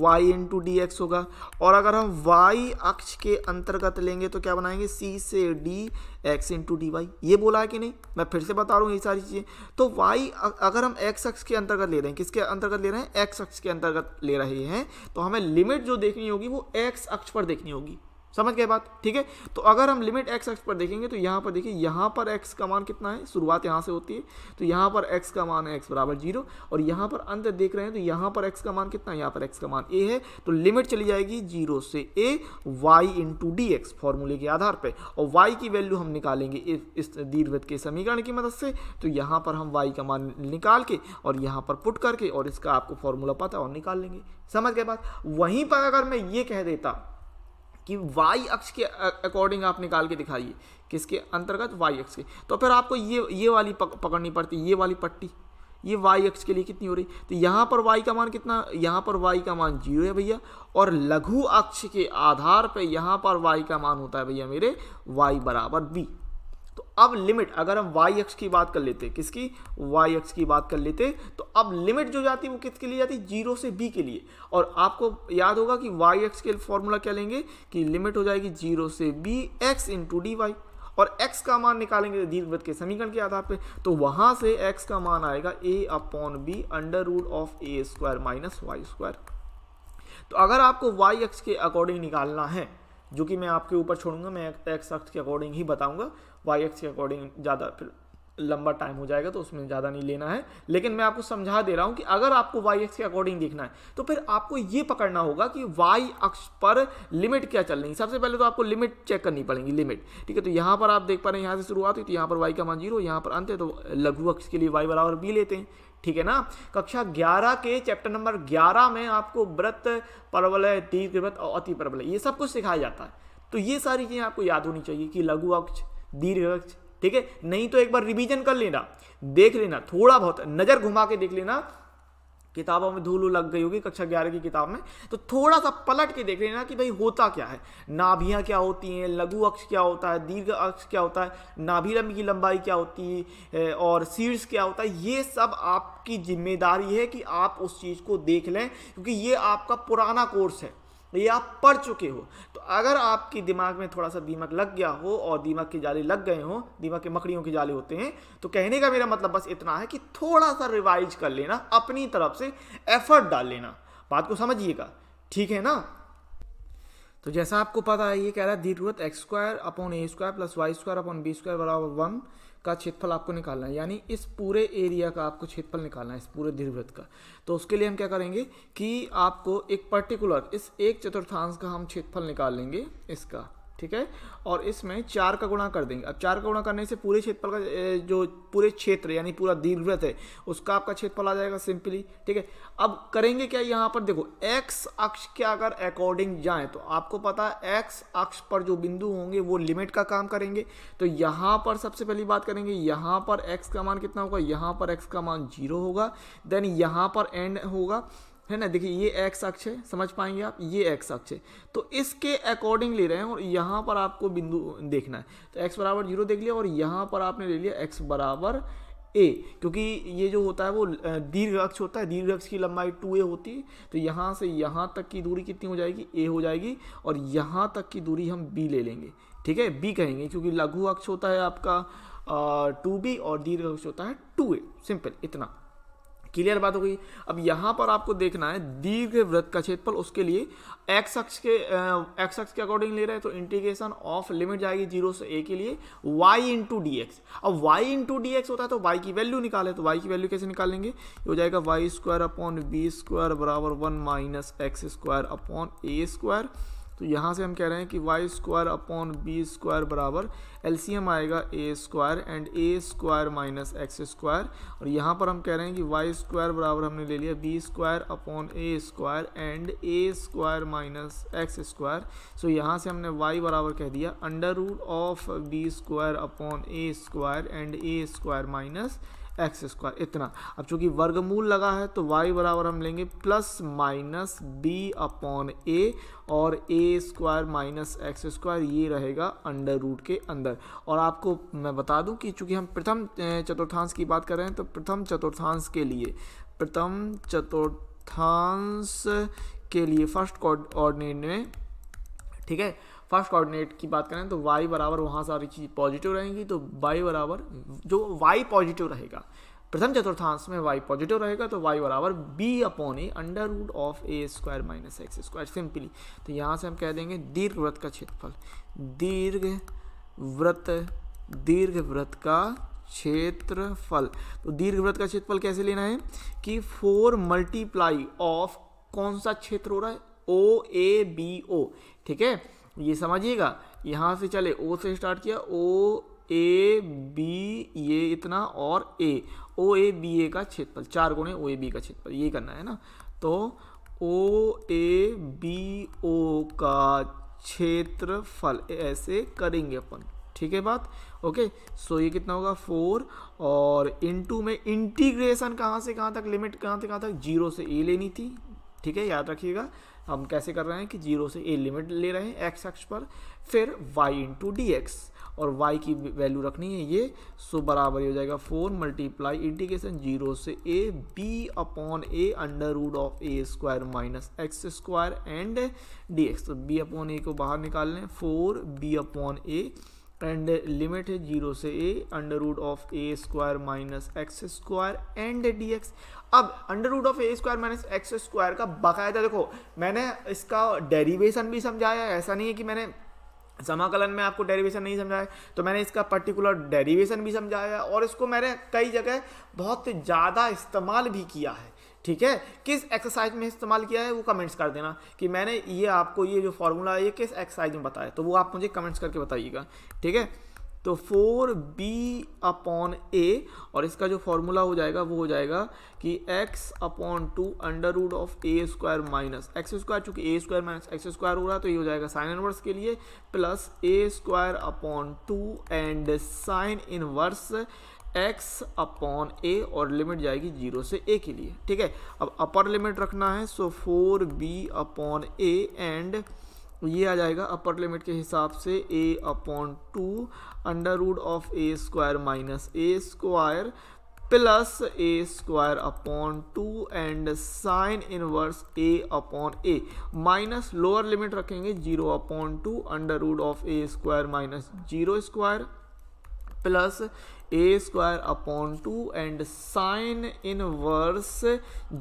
y into d x होगा और अगर हम वाई अक्ष के अंतर्गत लेंगे तो क्या बनाएंगे सी से d x into d y ये बोला है कि नहीं मैं फिर से बता रहा हूँ ये सारी चीज़ें तो वाई अगर हम एक्स अक्ष के अंतर्गत ले रहे हैं किसके अंतर्गत ले रहे हैं एक्स अक्ष के अंतर्गत ले रहे हैं तो हमें लिमिट जो देखनी होगी वो एक्स अक्ष पर देखनी होगी समझ गए बात ठीक है तो अगर हम लिमिट एक्स एक्स पर देखेंगे तो यहाँ पर देखिए यहाँ पर एक्स का मान कितना है शुरुआत यहाँ से होती है तो यहाँ पर एक्स का मान है एक्स बराबर जीरो और यहाँ पर अंत देख रहे हैं तो यहाँ पर एक्स का मान कितना है यहाँ पर एक्स का मान ए है तो लिमिट चली जाएगी जीरो से a y into d x फॉर्मूले के आधार पर और वाई की वैल्यू हम निकालेंगे इस दीर्घ के समीकरण की मदद से तो यहाँ पर हम वाई का मान निकाल के और यहाँ पर पुट करके और इसका आपको फॉर्मूला पता और निकाल लेंगे समझ गए बात वहीं पर अगर मैं ये कह देता कि वाई अक्ष के अकॉर्डिंग आप निकाल के दिखाइए किसके अंतर्गत वाई अक्ष के तो फिर आपको ये ये वाली पक, पकड़नी पड़ती ये वाली पट्टी ये वाई अक्ष के लिए कितनी हो रही तो यहाँ पर वाई का मान कितना यहाँ पर वाई का मान जीरो है भैया और लघु अक्ष के आधार पर यहाँ पर वाई का मान होता है भैया मेरे वाई बराबर बी तो अब लिमिट अगर हम वाई एक्स की बात कर लेते किसकी वाई एक्स की बात कर लेते तो अब लिमिट जो जाती है वो किसके लिए जाती है जीरो से बी के लिए और आपको याद होगा कि वाई एक्स के फॉर्मूला क्या लेंगे कि लिमिट हो जाएगी जीरो से b x into d y और एक्स का मान निकालेंगे दीर्घवृत्त के समीकरण के आधार पर तो वहां से एक्स का मान आएगा a upon b under root of a square minus y square तो अगर आपको वाई एक्स के अकॉर्डिंग निकालना है जो कि मैं आपके ऊपर छोड़ूंगा मैं एक्स अक्ष के अकॉर्डिंग ही बताऊंगा वाई एक्स के अकॉर्डिंग ज़्यादा फिर लंबा टाइम हो जाएगा तो उसमें ज़्यादा नहीं लेना है लेकिन मैं आपको समझा दे रहा हूँ कि अगर आपको वाई एक्स के अकॉर्डिंग देखना है तो फिर आपको ये पकड़ना होगा कि वाई अक्ष पर लिमिट क्या चल रही है सबसे पहले तो आपको लिमिट चेक करनी पड़ेगी लिमिट ठीक है तो यहाँ पर आप देख पा रहे हैं यहाँ से शुरुआत हुई तो यहाँ पर वाई का मान जीरो यहाँ पर अंत है तो लघु अक्ष के लिए वाई बराबर बी लेते हैं ठीक है ना कक्षा 11 के चैप्टर नंबर 11 में आपको व्रत प्रबलय दीर्घ व्रत और अति परवलय ये सब कुछ सिखाया जाता है तो ये सारी चीज़ें आपको याद होनी चाहिए कि लघु अक्ष दीर्घ ठीक है नहीं तो एक बार रिवीजन कर लेना देख लेना थोड़ा बहुत नज़र घुमा के देख लेना किताबों में धूल लग गई होगी कक्षा ग्यारह की किताब में तो थोड़ा सा पलट के देख लेना कि भाई होता क्या है नाभियाँ क्या होती हैं लघु अक्ष क्या होता है दीर्घ अक्ष क्या होता है नाभिरम की लंबाई क्या होती है और शीर्ष क्या होता है ये सब आपकी जिम्मेदारी है कि आप उस चीज़ को देख लें क्योंकि ये आपका पुराना कोर्स है ये आप पढ़ चुके हो तो अगर आपके दिमाग में थोड़ा सा दीमक लग गया हो और दीमक के जाले लग गए हो दीमक के मकड़ियों के जाले होते हैं तो कहने का मेरा मतलब बस इतना है कि थोड़ा सा रिवाइज कर लेना अपनी तरफ से एफर्ट डाल लेना बात को समझिएगा ठीक है ना तो जैसा आपको पता है ये कह रहा है the x square upon a square plus y square upon b square बराबर वन का क्षेत्रफल आपको निकालना है यानी इस पूरे एरिया का आपको क्षेत्रफल निकालना है इस पूरे दीर्घवृत्त का तो उसके लिए हम क्या करेंगे कि आपको एक पर्टिकुलर इस एक चतुर्थांश का हम क्षेत्रफल निकाल लेंगे इसका ठीक है और इसमें चार का गुणा कर देंगे अब चार का गुणा करने से पूरे क्षेत्रफल का जो पूरे क्षेत्र यानी पूरा दीर्घवृत्त है उसका आपका क्षेत्रफल आ जाएगा सिंपली ठीक है अब करेंगे क्या यहाँ पर देखो एक्स अक्ष के अगर अकॉर्डिंग जाए तो आपको पता है एक्स अक्ष पर जो बिंदु होंगे वो लिमिट का काम करेंगे तो यहाँ पर सबसे पहली बात करेंगे यहाँ पर एक्स का मान कितना होगा यहाँ पर एक्स का मान जीरो होगा देन यहाँ पर एंड होगा है ना देखिए ये एक्स अक्ष है समझ पाएंगे आप ये एक्स अक्ष है तो इसके अकॉर्डिंग ले रहे हैं और यहाँ पर आपको बिंदु देखना है तो एक्स बराबर जीरो देख लिया और यहाँ पर आपने ले लिया एक्स बराबर ए क्योंकि ये जो होता है वो दीर्घ अक्ष होता है दीर्घ अक्ष की लंबाई टू ए होती है तो यहाँ से यहाँ तक की दूरी कितनी हो जाएगी ए हो जाएगी और यहाँ तक की दूरी हम बी ले लेंगे ठीक है बी कहेंगे क्योंकि लघु अक्ष होता है आपका टू बी और दीर्घ अक्ष होता है टू ए सिंपल इतना क्लियर बात हो गई अब यहाँ पर आपको देखना है दीर्घ वृत्त का क्षेत्रफल उसके लिए एक्स अक्ष के एक्स अक्ष के अकॉर्डिंग ले रहे हैं तो इंटीग्रेशन ऑफ लिमिट जाएगी जीरो से ए के लिए वाई इंटू डी एक्स अब वाई इंटू डी एक्स होता है तो वाई की वैल्यू निकाले तो वाई की वैल्यू कैसे निकालेंगे ये हो जाएगा y square upon b square बराबर one minus x square upon a square तो यहाँ से हम कह रहे हैं कि y square upon b square बराबर एल आएगा a square and a square minus x square और यहाँ पर हम कह रहे हैं कि वाई स्क्वायर बराबर हमने ले लिया b square upon a square and a square minus x square so यहाँ से हमने वाई बराबर कह दिया under root of b square upon a square and a square minus x square इतना अब चूंकि वर्गमूल लगा है तो वाई बराबर हम लेंगे plus minus b upon a और a square minus x square ये रहेगा अंडर रूट के अंदर और आपको मैं बता दूं कि चूंकि हम प्रथम चतुर्थांश की बात कर रहे हैं तो प्रथम चतुर्थांश के लिए प्रथम चतुर्थांश के लिए फर्स्ट कोऑर्डिनेट में ठीक है फर्स्ट कोऑर्डिनेट की बात करें तो वाई बराबर वहाँ सारी चीज़ पॉजिटिव रहेंगी तो वाई बराबर जो वाई पॉजिटिव रहेगा प्रथम चतुर्थांश में वाई पॉजिटिव रहेगा तो वाई बराबर b upon a under root of a square minus x square simply तो यहाँ से हम कह देंगे दीर्घ व्रत का क्षेत्रफल दीर्घ व्रत दीर्घ व्रत का क्षेत्रफल तो दीर्घ व्रत का क्षेत्रफल कैसे लेना है कि फोर मल्टीप्लाई ऑफ कौन सा क्षेत्र हो रहा है ओ ए बी ओ ठीक है ये समझिएगा यहाँ से चले ओ से स्टार्ट किया ओ ए बी ये इतना और ए ओ ए बी ए का क्षेत्रफल चार गुणे ओ ए बी का क्षेत्रफल ये करना है ना तो ओ ए बी ओ का क्षेत्रफल ऐसे करेंगे अपन ठीक है बात ओके सो ये कितना होगा फोर और इनटू में इंटीग्रेशन कहाँ से कहाँ तक लिमिट कहाँ से कहाँ तक जीरो से ए लेनी थी ठीक है याद रखिएगा हम कैसे कर रहे हैं कि जीरो से ए लिमिट ले रहे हैं एक्स एक्स पर फिर वाई इंटू डी एक्स और वाई की वैल्यू रखनी है ये सो बराबर हो जाएगा फोर मल्टीप्लाई इंटीग्रेशन जीरो से a b upon a under root of a square minus x square and d x तो बी अपॉन ए को बाहर निकाल लें four b upon a and limit है जीरो से a under root of a square minus x square and d x अब under root of a square minus x square का बाकायदा देखो मैंने इसका डेरिवेशन भी समझाया ऐसा नहीं है कि मैंने समाकलन में आपको डेरिवेशन नहीं समझाया तो मैंने इसका पर्टिकुलर डेरिवेशन भी समझाया और इसको मैंने कई जगह बहुत ज़्यादा इस्तेमाल भी किया है ठीक है किस एक्सरसाइज में इस्तेमाल किया है वो कमेंट्स कर देना कि मैंने ये आपको ये जो फॉर्मूला है ये किस एक्सरसाइज में बताया तो वो आप मुझे कमेंट्स करके बताइएगा ठीक है तो फोर बी अपॉन ए और इसका जो फॉर्मूला हो जाएगा वो हो जाएगा कि x upon two under root of a square minus x square चूँकि a square minus x square हो रहा है तो ये हो जाएगा साइन इनवर्स के लिए plus a square upon two and sine inverse x upon a और लिमिट जाएगी जीरो से ए के लिए ठीक है अब अपर लिमिट रखना है so four b upon a and ये आ जाएगा अपर लिमिट के हिसाब से a upon two under root of a square minus a square plus a square upon two and sine inverse a upon a minus lower limit रखेंगे zero upon two under root of a square minus zero square plus a square upon two and sine inverse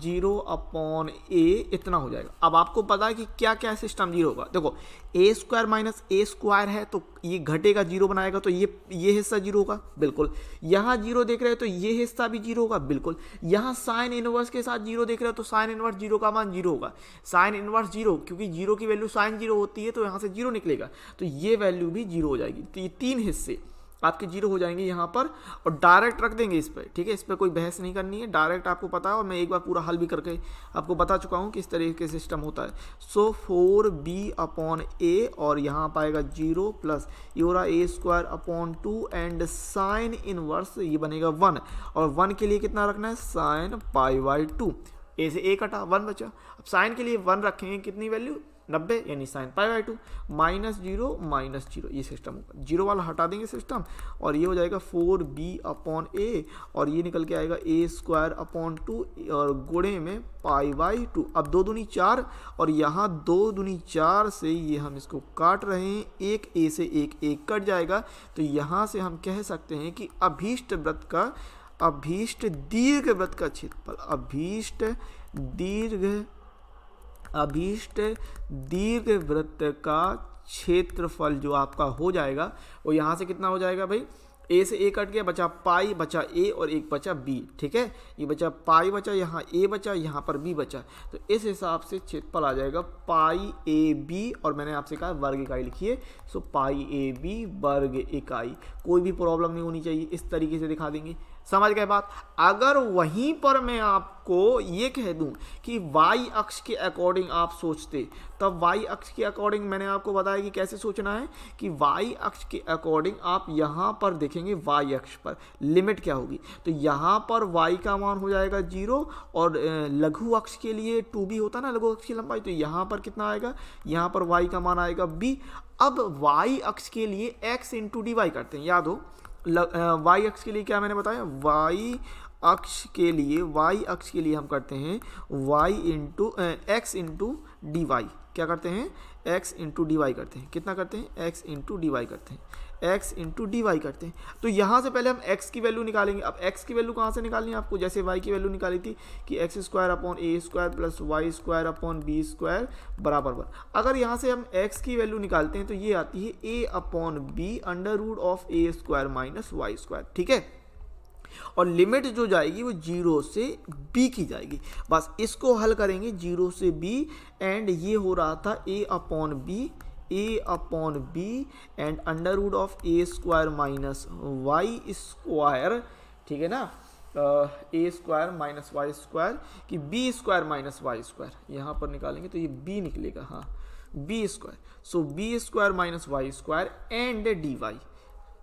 zero upon a इतना हो जाएगा अब आपको पता है कि क्या क्या सिस्टम जीरो होगा देखो a square minus a square है तो ये घटेगा जीरो बनाएगा तो ये ये हिस्सा जीरो होगा बिल्कुल यहाँ जीरो देख रहे हैं तो ये हिस्सा भी जीरो होगा बिल्कुल यहाँ साइन इनवर्स के साथ जीरो देख रहे हो तो साइन इनवर्स जीरो का मान जीरो होगा साइन इनवर्स जीरो क्योंकि जीरो की वैल्यू साइन जीरो होती है तो यहाँ से जीरो निकलेगा तो ये वैल्यू भी जीरो हो जाएगी तो ये तीन हिस्से आपके जीरो हो जाएंगे यहाँ पर और डायरेक्ट रख देंगे इस पर ठीक है इस पर कोई बहस नहीं करनी है डायरेक्ट आपको पता है और मैं एक बार पूरा हल भी करके आपको बता चुका हूँ किस तरीके के सिस्टम होता है so four b upon a और यहाँ पर आएगा जीरो प्लस योरा a square upon two and sine inverse ये बनेगा वन और वन के लिए कितना रखना है sine pi by two a से ए कटा वन बचा अब साइन के लिए वन रखेंगे कितनी वैल्यू नब्बे यानी sine pi by two minus zero minus zero ये सिस्टम होगा जीरो वाला हटा देंगे सिस्टम और ये हो जाएगा फोर बी अपॉन ए और ये निकल के आएगा ए स्क्वायर अपॉन टू और गुड़े में पाई बाई टू अब दो दूनी चार और यहाँ दो दूनी चार से ये हम इसको काट रहे हैं एक ए से एक एक कट जाएगा तो यहाँ से हम कह सकते हैं कि अभीष्ट व्रत का अभीष्ट दीर्घ व्रत का क्षेत्रफल अभीष्ट दीर्घ अभीष्ट दीर्घ वृत्त का क्षेत्रफल जो आपका हो जाएगा वो यहाँ से कितना हो जाएगा भाई ए से ए कट गया बचा पाई बचा ए और एक बचा बी ठीक है ये बचा पाई बचा यहाँ ए बचा यहाँ पर बी बचा तो इस हिसाब से क्षेत्रफल आ जाएगा पाई ए बी और मैंने आपसे कहा वर्ग इकाई लिखिए सो पाई ए बी वर्ग इकाई कोई भी प्रॉब्लम नहीं होनी चाहिए इस तरीके से दिखा देंगे समझ गए बात अगर वहीं पर मैं आपको ये कह दूं कि वाई अक्ष के अकॉर्डिंग आप सोचते तब वाई अक्ष के अकॉर्डिंग मैंने आपको बताया कि कैसे सोचना है कि वाई अक्ष के अकॉर्डिंग आप यहाँ पर देखेंगे वाई अक्ष पर लिमिट क्या होगी तो यहाँ पर वाई का मान हो जाएगा जीरो और लघु अक्ष के लिए टू बी होता ना लघु अक्ष की लंबाई तो यहाँ पर कितना आएगा यहाँ पर वाई का मान आएगा बी अब वाई अक्ष के लिए एक्स इंटू करते हैं याद हो वाई अक्ष के लिए क्या मैंने बताया वाई अक्ष के लिए वाई अक्ष के लिए हम करते हैं y into x into d y क्या करते हैं एक्स इंटू डी वाई करते हैं कितना करते हैं एक्स इंटू डी वाई करते हैं एक्स इंटू डी वाई करते हैं तो यहाँ से पहले हम एक्स की वैल्यू निकालेंगे अब एक्स की वैल्यू कहाँ से निकालनी है आपको जैसे वाई की वैल्यू निकाली थी कि x square upon a square plus y square upon b square बराबर बराबर अगर यहाँ से हम एक्स की वैल्यू निकालते हैं तो ये आती है a upon b under root of a square minus y square ठीक है और लिमिट जो जाएगी वो जीरो से बी की जाएगी बस इसको हल करेंगे जीरो से बी एंड ये हो रहा था a upon b a upon b and under root of a square minus y square ठीक है ना a square minus y square कि b square minus y square यहाँ पर निकालेंगे तो ये बी निकलेगा हाँ b square so b square minus y square and d y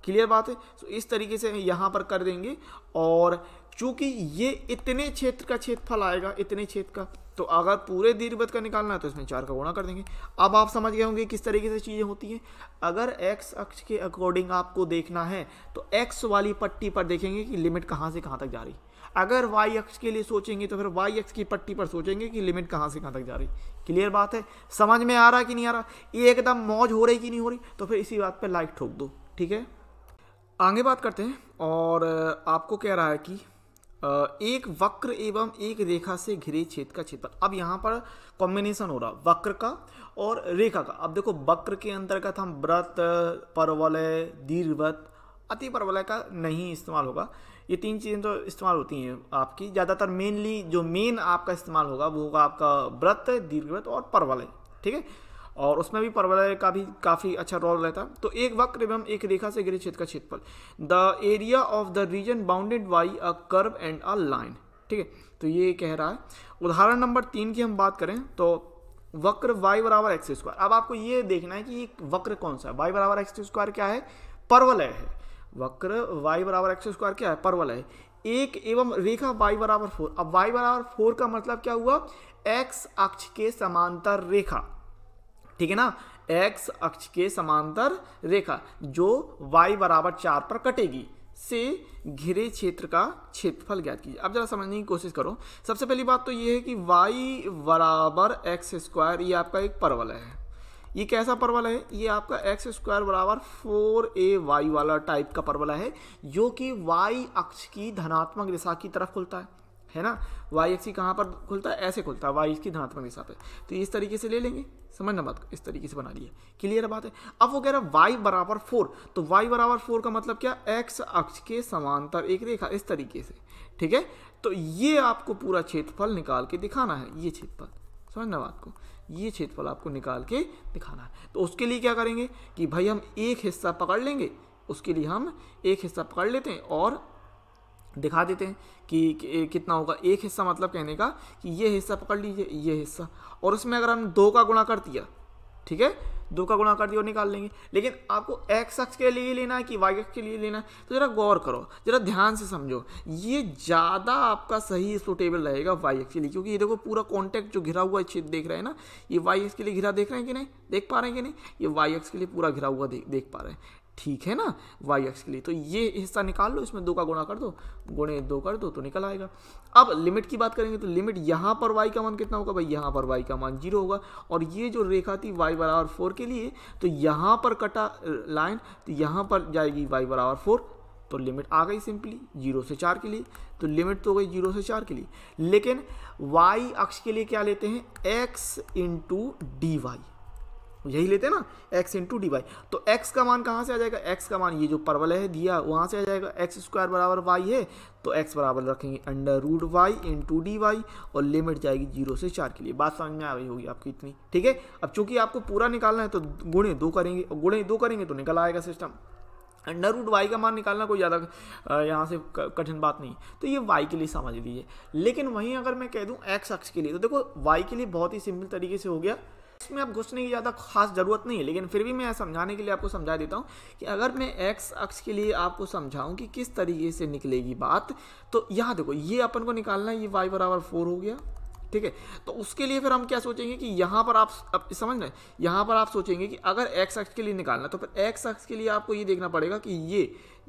clear बात है सो so, इस तरीके से यहाँ पर कर देंगे और चूंकि ये इतने क्षेत्र का क्षेत्रफल आएगा इतने क्षेत्र का तो अगर पूरे दीर्घ का निकालना है तो इसमें चार का गुणा कर देंगे अब आप समझ गए होंगे किस तरीके से चीज़ें होती हैं अगर एक्स अक्ष के अकॉर्डिंग आपको देखना है तो एक्स वाली पट्टी पर देखेंगे कि लिमिट कहाँ से कहाँ तक जा रही अगर वाई अक्ष के लिए सोचेंगे तो फिर वाई अक्ष की पट्टी पर सोचेंगे कि लिमिट कहाँ से कहाँ तक जा रही क्लियर बात है समझ में आ रहा कि नहीं आ रहा ये एकदम मौज हो रही कि नहीं हो रही तो फिर इसी बात पर लाइक ठोक दो ठीक है आगे बात करते हैं और आपको कह रहा है कि एक वक्र एवं एक रेखा से घिरे क्षेत्र का क्षेत्र अब यहाँ पर कॉम्बिनेशन हो रहा वक्र का और रेखा का अब देखो वक्र के अंतर्गत हम व्रत परवलय दीर्घवत अति परवलय का नहीं इस्तेमाल होगा ये तीन चीज़ें तो इस्तेमाल होती हैं आपकी ज़्यादातर मेनली जो मेन आपका इस्तेमाल होगा वो होगा आपका व्रत दीर्घवत और परवलय ठीक है और उसमें भी परवलय का भी काफ़ी अच्छा रोल रहता है तो एक वक्र एवं एक रेखा से गिरे क्षेत्र का क्षेत्रफल the area of the region bounded by a curve and a line ठीक है तो ये कह रहा है उदाहरण नंबर तीन की हम बात करें तो वक्र वाई बराबर एक्स स्क्वायर अब आपको ये देखना है कि ये वक्र कौन सा है वाई बराबर एक्स स्क्वायर क्या है परवलय है वक्र वाई बराबर एक्स स्क्वायर क्या है परवलय एक एवं रेखा वाई बराबर फोर अब वाई बराबर फोर का मतलब क्या हुआ एक्स अक्ष के समांतर रेखा ठीक है ना एक्स अक्ष के समांतर रेखा जो वाई बराबर चार पर कटेगी से घिरे क्षेत्र का क्षेत्रफल ज्ञात कीजिए अब जरा समझने की कोशिश करो सबसे पहली बात तो ये है कि y बराबर एक्स स्क्वायर ये आपका एक परवल है ये कैसा परवल है ये आपका एक्स स्क्वायर बराबर फोर ए वाई वाला टाइप का परवल है जो कि y अक्ष की धनात्मक दिशा की तरफ खुलता है है ना वाई एक्सी e कहाँ पर खुलता है ऐसे खुलता है वाई इसकी धनात्मक दिशा पे तो इस तरीके से ले लेंगे समझना बात इस तरीके से बना लिए क्लियर बात है अब वो कह रहा है वाई बराबर फोर तो वाई बराबर फोर का मतलब क्या एक्स अक्ष के समांतर एक रेखा इस तरीके से ठीक है तो ये आपको पूरा क्षेत्रफल निकाल के दिखाना है ये क्षेत्रफल समझना बात को ये क्षेत्रफल आपको निकाल के दिखाना है तो उसके लिए क्या करेंगे कि भाई हम एक हिस्सा पकड़ लेंगे उसके लिए हम एक हिस्सा पकड़ लेते हैं और दिखा देते हैं कि, कितना होगा एक हिस्सा मतलब कहने का कि ये हिस्सा पकड़ लीजिए ये हिस्सा और उसमें अगर हम दो का गुणा कर दिया ठीक है दो का गुणा कर दिया और निकाल लेंगे लेकिन आपको एक्स अक्ष के लिए लेना है कि वाई अक्ष के लिए लेना है तो ज़रा गौर करो ज़रा ध्यान से समझो ये ज़्यादा आपका सही सुटेबल रहेगा वाई अक्ष के लिए क्योंकि ये देखो पूरा कॉन्टैक्ट जो घिरा हुआ है देख रहे हैं ना ये वाई अक्ष के लिए घिरा देख रहे हैं कि नहीं देख पा रहे हैं कि नहीं ये वाई अक्ष के लिए पूरा घिरा हुआ देख देख पा रहे हैं ठीक है ना वाई एक्स के लिए तो ये हिस्सा निकाल लो इसमें दो का गुणा कर दो गुणे दो कर दो तो निकल आएगा अब लिमिट की बात करेंगे तो लिमिट यहाँ पर वाई का मान कितना होगा भाई यहाँ पर वाई का मान जीरो होगा और ये जो रेखा थी वाई बराबर फोर के लिए तो यहाँ पर कटा लाइन तो यहाँ पर जाएगी वाई बराबर फोर तो लिमिट आ गई सिंपली जीरो से चार के लिए तो लिमिट तो गई जीरो से चार के लिए लेकिन वाई अक्ष के लिए क्या लेते हैं एक्स इंटू डी वाई यही लेते हैं ना एक्स इंटू डी वाई तो एक्स का मान कहाँ से आ जाएगा एक्स का मान ये जो परवल है दिया वहाँ से आ जाएगा एक्स स्क्वायर बराबर वाई है तो एक्स बराबर रखेंगे under root y into d y और लिमिट जाएगी जीरो से चार के लिए बात समझ में आ रही होगी आपकी इतनी ठीक है अब चूंकि आपको पूरा निकालना है तो गुणे दो करेंगे और गुणे दो करेंगे तो निकल आएगा सिस्टम अंडर रूट वाई का मान निकालना कोई ज़्यादा यहाँ से कठिन बात नहीं तो ये वाई के लिए समझ लीजिए लेकिन वहीं अगर मैं कह दूँ एक्स अक्ष के लिए तो देखो वाई के लिए बहुत ही सिंपल तरीके से हो गया इसमें आप घुसने की ज़्यादा खास ज़रूरत नहीं है लेकिन फिर भी मैं समझाने के लिए आपको समझा देता हूँ कि अगर मैं एक्स अक्ष के लिए आपको समझाऊँ कि किस तरीके से निकलेगी बात तो यहाँ देखो ये अपन को निकालना है ये वाई बराबर फोर हो गया ठीक है तो उसके लिए फिर हम क्या सोचेंगे कि यहाँ पर आप अब समझ रहे यहाँ पर आप सोचेंगे कि अगर एक्स अक्ष के लिए निकालना तो फिर एक्स अक्ष के लिए आपको ये देखना पड़ेगा कि ये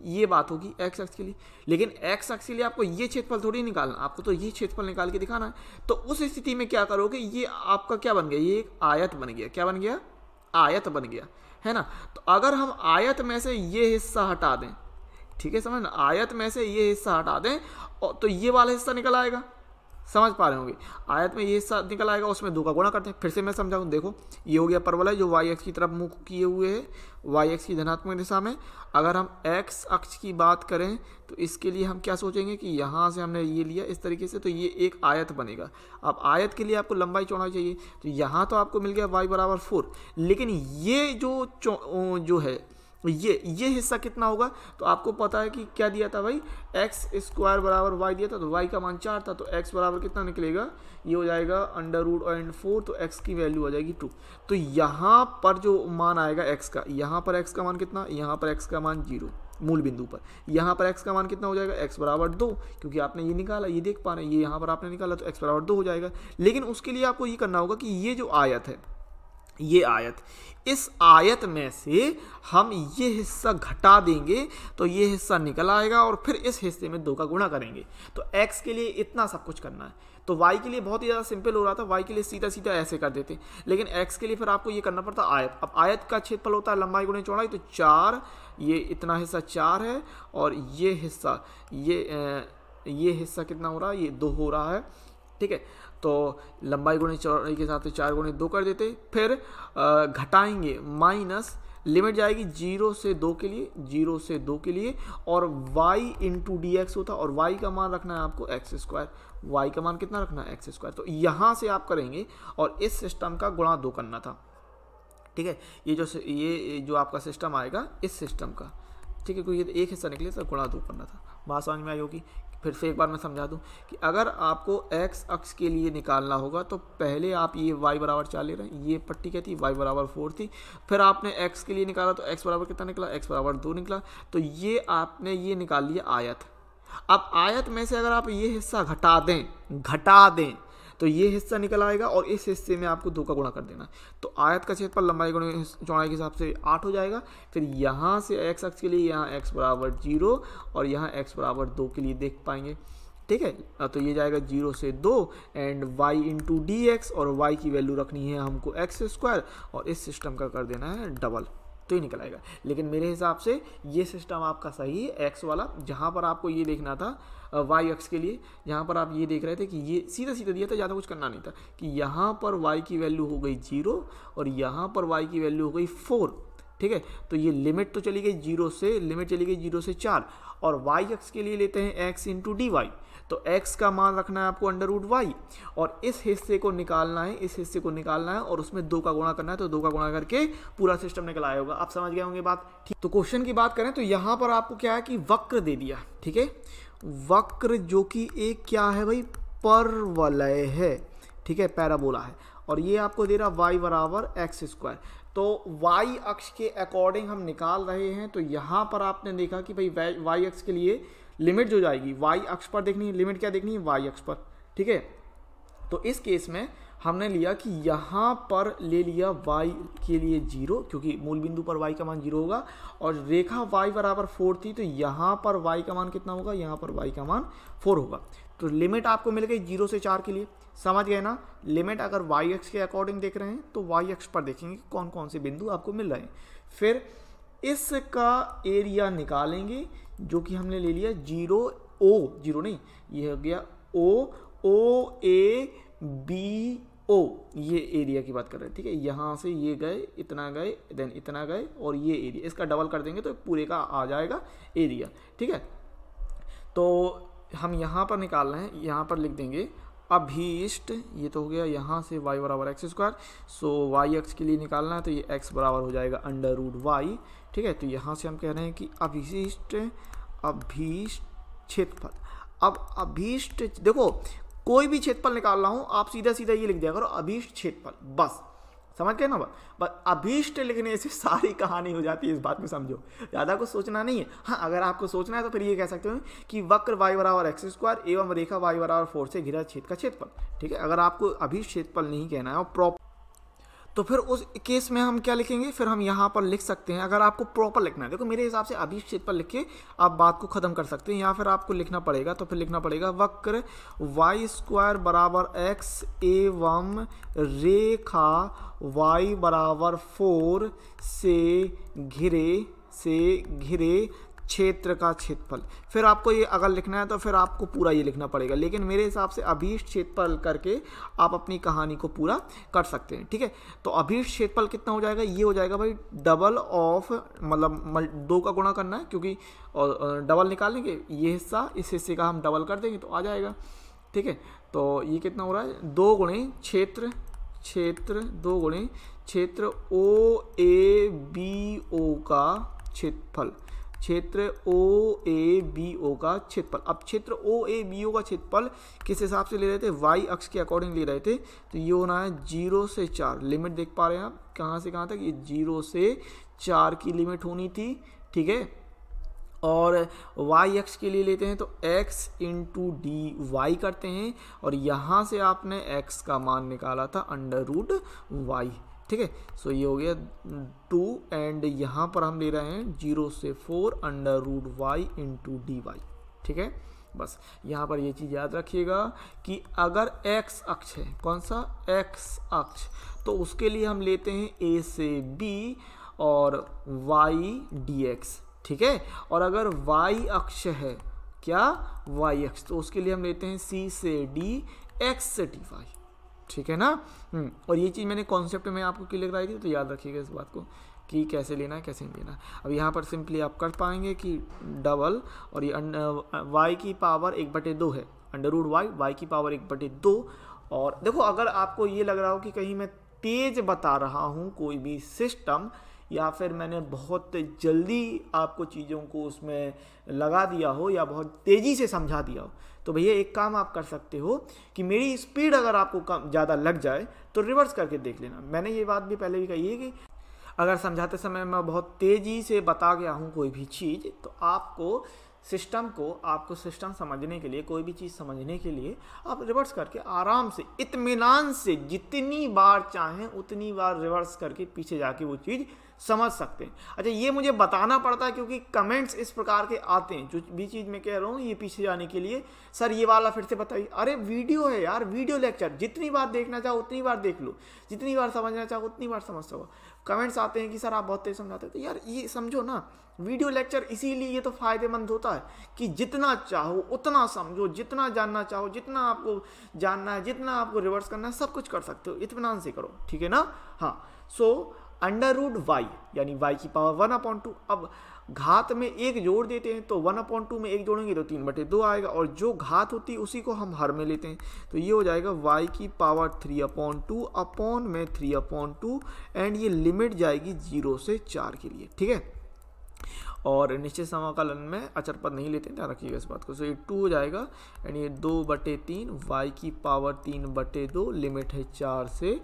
ये बात होगी x एक्स के लिए लेकिन x एक्स के लिए आपको ये क्षेत्रफल थोड़ी निकालना आपको तो ये क्षेत्रफल निकाल के दिखाना है तो उस स्थिति में क्या करोगे ये आपका क्या बन गया ये एक आयत बन गया क्या बन गया आयत बन गया है ना तो अगर हम आयत में से ये हिस्सा हटा दें ठीक है समझ ना आयत में से ये हिस्सा हटा दें तो ये वाला हिस्सा निकल आएगा समझ पा रहे होंगे आयत में ये साथ निकल आएगा उसमें दो का गुणा करते हैं फिर से मैं समझाऊँ देखो ये हो गया परवलय जो वाई एक्स की तरफ मुख किए हुए है वाई एक्स की धनात्मक दिशा में अगर हम एक्स अक्ष की बात करें तो इसके लिए हम क्या सोचेंगे कि यहाँ से हमने ये लिया इस तरीके से तो ये एक आयत बनेगा अब आयत के लिए आपको लंबाई चौड़ाई चाहिए तो यहाँ तो आपको मिल गया वाई बराबर फोर लेकिन ये जो जो है तो ये ये हिस्सा कितना होगा तो आपको पता है कि क्या दिया था भाई एक्स स्क्वायर बराबर वाई दिया था तो वाई का मान चार था तो एक्स बराबर कितना निकलेगा ये हो जाएगा अंडर रूट एंड फोर तो एक्स की वैल्यू आ जाएगी टू तो यहाँ पर जो मान आएगा एक्स का यहाँ पर एक्स का मान कितना यहाँ पर एक्स का मान जीरो मूल बिंदु पर यहाँ पर एक्स का मान कितना हो जाएगा एक्स बराबर दो क्योंकि आपने ये निकाला ये देख पा रहे हैं ये यहाँ पर आपने निकाला तो एक्स बराबर दो हो जाएगा लेकिन उसके लिए आपको ये करना होगा कि ये जो आयत है ये आयत इस आयत में से हम ये हिस्सा घटा देंगे तो ये हिस्सा निकल आएगा और फिर इस हिस्से में दो का गुणा करेंगे तो x के लिए इतना सब कुछ करना है तो y के लिए बहुत ही ज़्यादा सिंपल हो रहा था y के लिए सीधा सीधा ऐसे कर देते लेकिन x के लिए फिर आपको ये करना पड़ता आयत अब आयत का क्षेत्रफल होता है लंबाई गुणे चौड़ाई तो चार ये इतना हिस्सा चार है और ये हिस्सा ये ये हिस्सा कितना हो रहा है ये दो हो रहा है ठीक है तो लंबाई गुणे चौड़ाई के साथ तो चार गुणे दो कर देते फिर घटाएंगे माइनस लिमिट जाएगी जीरो से दो के लिए जीरो से दो के लिए और y इंटू डी होता और y का मान रखना है आपको एक्स स्क्वायर वाई का मान कितना रखना है एक्स स्क्वायर तो यहाँ से आप करेंगे और इस सिस्टम का गुणा दो करना था ठीक है ये जो ये जो आपका सिस्टम आएगा इस सिस्टम का ठीक है क्योंकि ये एक हिस्सा निकले तो गुणा दो करना था बात समझ में आई होगी फिर से एक बार मैं समझा दूं कि अगर आपको x अक्ष के लिए निकालना होगा तो पहले आप ये y बराबर चार ले रहे हैं ये पट्टी क्या थी y बराबर फोर थी फिर आपने x के लिए निकाला तो x बराबर कितना निकला x बराबर दो निकला तो ये आपने ये निकाल लिया आयत अब आयत में से अगर आप ये हिस्सा घटा दें घटा दें तो ये हिस्सा निकल आएगा और इस हिस्से में आपको दो का गुणा कर देना तो आयत का क्षेत्रफल लंबाई गुणा चौड़ाई के हिसाब से आठ हो जाएगा फिर यहाँ से एक्स अक्ष के लिए यहाँ एक्स बराबर जीरो और यहाँ एक्स बराबर दो के लिए देख पाएंगे ठीक है तो ये जाएगा जीरो से दो and y into d x और वाई की वैल्यू रखनी है हमको एक्स स्क्वायर और इस सिस्टम का कर देना है डबल तो ही निकल आएगा लेकिन मेरे हिसाब से ये सिस्टम आपका सही है एक्स वाला जहाँ पर आपको ये देखना था वाई एक्स के लिए यहाँ पर आप ये देख रहे थे कि ये सीधा सीधा दिया था ज़्यादा कुछ करना नहीं था कि यहाँ पर वाई की वैल्यू हो गई जीरो और यहाँ पर वाई की वैल्यू हो गई फोर ठीक है तो ये लिमिट तो चली गई जीरो से लिमिट चली गई जीरो से चार और वाई एक्स के लिए लेते हैं एक्स इंटू डी वाई तो x का मान रखना है आपको अंडर रूट वाई और इस हिस्से को निकालना है इस हिस्से को निकालना है और उसमें दो का गुणा करना है तो दो का गुणा करके पूरा सिस्टम निकल आया होगा आप समझ गए होंगे बात ठीक तो क्वेश्चन की बात करें तो यहाँ पर आपको क्या है कि वक्र दे दिया ठीक है वक्र जो कि एक क्या है भाई परवलय है ठीक है पैराबोला है और ये आपको दे रहा वाई बराबर एक्स स्क्वायर तो वाई अक्ष के अकॉर्डिंग हम निकाल रहे हैं तो यहाँ पर आपने देखा कि भाई वाई अक्ष के लिए लिमिट जो जाएगी वाई अक्ष पर देखनी है लिमिट क्या देखनी है वाई अक्ष पर ठीक है तो इस केस में हमने लिया कि यहाँ पर ले लिया वाई के लिए जीरो क्योंकि मूल बिंदु पर वाई का मान जीरो होगा और रेखा वाई बराबर फोर थी तो यहाँ पर वाई का मान कितना होगा यहाँ पर वाई का मान फोर होगा तो लिमिट आपको मिल गई जीरो से चार के लिए समझ गए ना लिमिट अगर वाई एक्स के अकॉर्डिंग देख रहे हैं तो वाई एक्स पर देखेंगे कौन कौन से बिंदु आपको मिल रहे हैं फिर इसका एरिया निकालेंगे जो कि हमने ले लिया जीरो ओ जीरो नहीं ये हो गया ओ ओ ए बी ओ ये एरिया की बात कर रहे हैं ठीक है यहाँ से ये गए इतना गए देन इतना गए और ये एरिया इसका डबल कर देंगे तो पूरे का आ जाएगा एरिया ठीक है तो हम यहाँ पर निकाल रहे हैं यहाँ पर लिख देंगे अभीष्ट ये तो हो गया यहाँ से y बराबर x square so y x के लिए निकालना है तो ये x बराबर हो जाएगा अंडर रूट वाई ठीक है तो यहाँ से हम कह रहे हैं कि अभिष्ट अभीष्ट क्षेत्रफल अब अभीष्ट देखो कोई भी क्षेत्रफल निकाल रहा हूँ आप सीधा सीधा ये लिख दिया करो अभीष्ट क्षेत्रफल बस समझ गए ना बस अभीष्ट लिखने से *laughs* सारी कहानी हो जाती है इस बात में समझो ज़्यादा कुछ सोचना नहीं है हाँ अगर आपको सोचना है तो फिर ये कह सकते हो कि वक्र वाई बराबर एक्स स्क्वायर एवं रेखा वाई बराबर फोर से घिरा छेद का क्षेत्रफल ठीक है अगर आपको अभीष्ट क्षेत्रफल नहीं कहना है और प्रॉपर तो फिर उस केस में हम क्या लिखेंगे फिर हम यहाँ पर लिख सकते हैं अगर आपको प्रॉपर लिखना है देखो मेरे हिसाब से अभी क्षेत्र पर लिख के आप बात को ख़त्म कर सकते हैं या फिर आपको लिखना पड़ेगा तो फिर लिखना पड़ेगा वक्र वाई स्क्वायर बराबर एक्स एवं रेखा वाई बराबर फोर से घिरे से घिरे क्षेत्र का क्षेत्रफल फिर आपको ये अगर लिखना है तो फिर आपको पूरा ये लिखना पड़ेगा लेकिन मेरे हिसाब से अभीष्ट क्षेत्रफल करके आप अपनी कहानी को पूरा कर सकते हैं ठीक है तो अभीष्ट क्षेत्रफल कितना हो जाएगा ये हो जाएगा भाई डबल ऑफ मतलब दो का गुणा करना है क्योंकि और डबल निकालेंगे ये हिस्सा इस हिस्से का हम डबल कर देंगे तो आ जाएगा ठीक है तो ये कितना हो रहा है दो गुणे क्षेत्र क्षेत्र दो गुणे क्षेत्र ओ ए बी ओ का क्षेत्रफल क्षेत्र ओ ए बी ओ का क्षेत्रफल अब क्षेत्र ओ ए बी ओ का क्षेत्रफल किस हिसाब से ले रहे थे वाई अक्ष के अकॉर्डिंग ले रहे थे तो ये होना है जीरो से चार लिमिट देख पा रहे हैं आप कहाँ से कहाँ तक ये जीरो से चार की लिमिट होनी थी ठीक है और y अक्ष के लिए लेते हैं तो x इंटू डी वाई करते हैं और यहाँ से आपने x का मान निकाला था अंडर रूट वाई ठीक है सो ये हो गया टू एंड यहाँ पर हम ले रहे हैं जीरो से four under root y into d y ठीक है बस यहाँ पर ये चीज़ याद रखिएगा कि अगर x अक्ष है कौन सा x अक्ष तो उसके लिए हम लेते हैं a से b और y dx ठीक है और अगर y अक्ष है क्या y अक्ष तो उसके लिए हम लेते हैं c से d x से डी वाई ठीक है ना हम्म, और ये चीज़ मैंने कॉन्सेप्ट में आपको क्लियर कराई थी तो याद रखिएगा इस बात को कि कैसे लेना है कैसे नहीं लेना अब यहाँ पर सिंपली आप कर पाएंगे कि डबल और ये वाई की पावर एक बटे दो है अंडर रूड वाई वाई की पावर एक बटे दो और देखो अगर आपको ये लग रहा हो कि कहीं मैं तेज बता रहा हूँ कोई भी सिस्टम या फिर मैंने बहुत जल्दी आपको चीज़ों को उसमें लगा दिया हो या बहुत तेज़ी से समझा दिया हो तो भैया एक काम आप कर सकते हो कि मेरी स्पीड अगर आपको कम ज़्यादा लग जाए तो रिवर्स करके देख लेना मैंने ये बात भी पहले भी कही है कि अगर समझाते समय मैं बहुत तेज़ी से बता गया हूँ कोई भी चीज़ तो आपको सिस्टम को आपको सिस्टम समझने के लिए कोई भी चीज़ समझने के लिए आप रिवर्स करके आराम से इतमान से जितनी बार चाहें उतनी बार रिवर्स करके पीछे जाके वो चीज़ समझ सकते हैं अच्छा ये मुझे बताना पड़ता है क्योंकि कमेंट्स इस प्रकार के आते हैं जो भी चीज़ मैं कह रहा हूँ ये पीछे जाने के लिए सर ये वाला फिर से बताइए अरे वीडियो है यार वीडियो लेक्चर जितनी बार देखना चाहो उतनी बार देख लो जितनी बार समझना चाहो उतनी बार समझ सको कमेंट्स आते हैं कि सर आप बहुत तेज समझाते हो तो यार ये समझो ना वीडियो लेक्चर इसीलिए ये तो फ़ायदेमंद होता है कि जितना चाहो उतना समझो जितना जानना चाहो जितना आपको जानना है जितना आपको रिवर्स करना है सब कुछ कर सकते हो इतमान से करो ठीक है ना हाँ so so, under root y यानी वाई की पावर वन अपॉइंट टू अब घात में एक जोड़ देते हैं तो वन अपॉइंट टू में एक जोड़ेंगे तो तीन बटे दो आएगा और जो घात होती है उसी को हम हर में लेते हैं तो ये हो जाएगा वाई की power three upon two upon में थ्री अपॉइंट टू एंड ये लिमिट जाएगी जीरो से चार के लिए ठीक है और निश्चित समाकलन में अचर पद नहीं लेते ध्यान रखिएगा इस बात को सो ये टू हो जाएगा एंड ये दो बटे तीन वाई की पावर तीन बटे दो लिमिट है चार से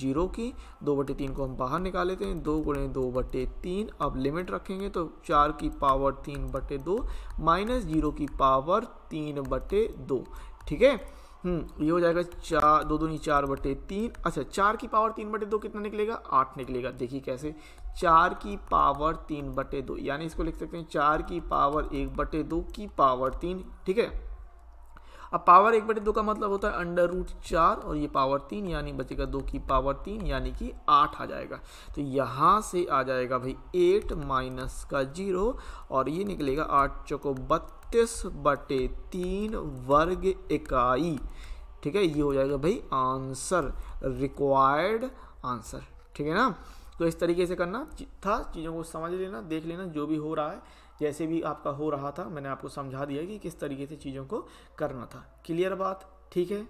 जीरो की दो बटे तीन को हम बाहर निकाल लेते हैं दो गुणे दो बटे तीन अब लिमिट रखेंगे तो चार की पावर तीन बटे दो माइनस जीरो की पावर तीन बटे दो ठीक है हम्म, ये हो जाएगा चार दो नहीं चार बटे तीन अच्छा चार की पावर तीन बटे दो कितना निकलेगा आठ निकलेगा देखिए कैसे चार की पावर तीन बटे दो यानी इसको लिख सकते हैं चार की पावर एक बटे दो की पावर तीन ठीक है अब पावर एक बटे दो का मतलब होता है अंडर रूट चार और ये पावर तीन यानी बचेगा दो की पावर तीन यानी कि आठ आ जाएगा तो यहाँ से आ जाएगा भाई एट माइनस का जीरो और ये निकलेगा आठ चौको बत्तीस बत्तीस बटे तीन वर्ग इकाई ठीक है ये हो जाएगा भाई आंसर रिक्वायर्ड आंसर ठीक है ना तो इस तरीके से करना था चीज़ों को समझ लेना देख लेना जो भी हो रहा है जैसे भी आपका हो रहा था मैंने आपको समझा दिया कि किस तरीके से चीज़ों को करना था क्लियर बात ठीक है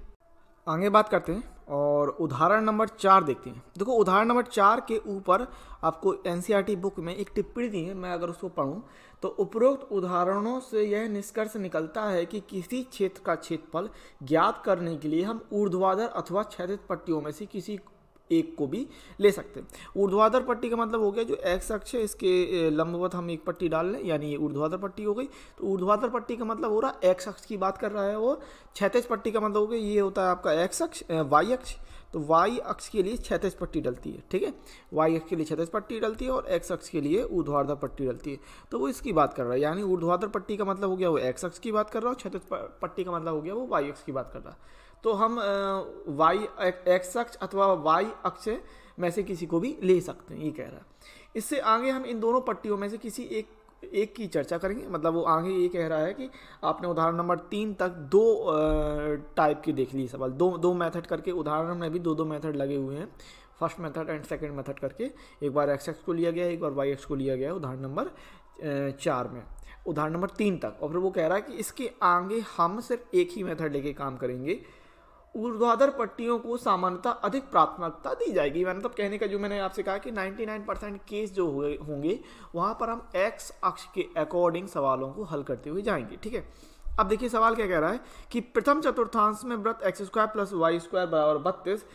आगे बात करते हैं और उदाहरण नंबर चार देखते हैं देखो उदाहरण नंबर चार के ऊपर आपको एन बुक e में एक टिप्पणी दी है मैं अगर उसको पढ़ूँ तो उपरोक्त उदाहरणों से यह निष्कर्ष निकलता है कि किसी क्षेत्र का क्षेत्रफल ज्ञात करने के लिए हम ऊर्ध्वाधर अथवा क्षेत्र पट्टियों में से किसी एक को भी ले सकते हैं ऊर्ध्वाधर पट्टी का मतलब हो गया जो एक्स अक्ष है इसके लंबवत हम एक पट्टी डाल लें यानी ये ऊर्ध्वाधर पट्टी हो गई तो ऊर्ध्वाधर पट्टी का मतलब हो रहा है एक्स अक्ष की बात कर रहा है वो क्षेत्र पट्टी का मतलब हो गया ये होता है आपका एक्स अक्ष वाई अक्ष तो वाई अक्ष के लिए छतज पट्टी डलती है ठीक है वाई अक्ष के लिए छतज पट्टी डलती है और एक्स अक्ष के लिए ऊर्ध्वाधर पट्टी डलती है तो वो इसकी बात कर रहा है यानी ऊर्ध्वाधर पट्टी का मतलब हो गया वो एक्स अक्ष की बात कर रहा है और क्षैतिज पट्टी का मतलब हो गया वो वाई अक्ष की बात कर रहा है तो हम वाई एक्स अक्ष अथवा वाई अक्ष में से किसी को भी ले सकते हैं ये कह रहा है इससे आगे हम इन दोनों पट्टियों में से किसी एक एक की चर्चा करेंगे मतलब वो आगे ये कह रहा है कि आपने उदाहरण नंबर तीन तक दो टाइप के देख लिए सवाल दो दो मेथड करके उदाहरण में भी दो दो मेथड लगे हुए हैं first method and second method करके एक बार एक्स एक्स को लिया गया एक बार वाई एक्स को लिया गया उदाहरण नंबर चार में उदाहरण नंबर तीन तक और फिर वो कह रहा है कि इसके आगे हम सिर्फ एक ही मेथड लेके काम करेंगे ऊर्ध्वाधर पट्टियों को सामान्यता अधिक प्राथमिकता दी जाएगी मतलब कहने का जो मैंने आपसे कहा कि 99 परसेंट केस जो हुए होंगे वहाँ पर हम एक्स अक्ष के अकॉर्डिंग सवालों को हल करते हुए जाएंगे ठीक है अब देखिए सवाल क्या कह रहा है कि प्रथम चतुर्थांश में व्रत x square plus y square बराबर बत्तीस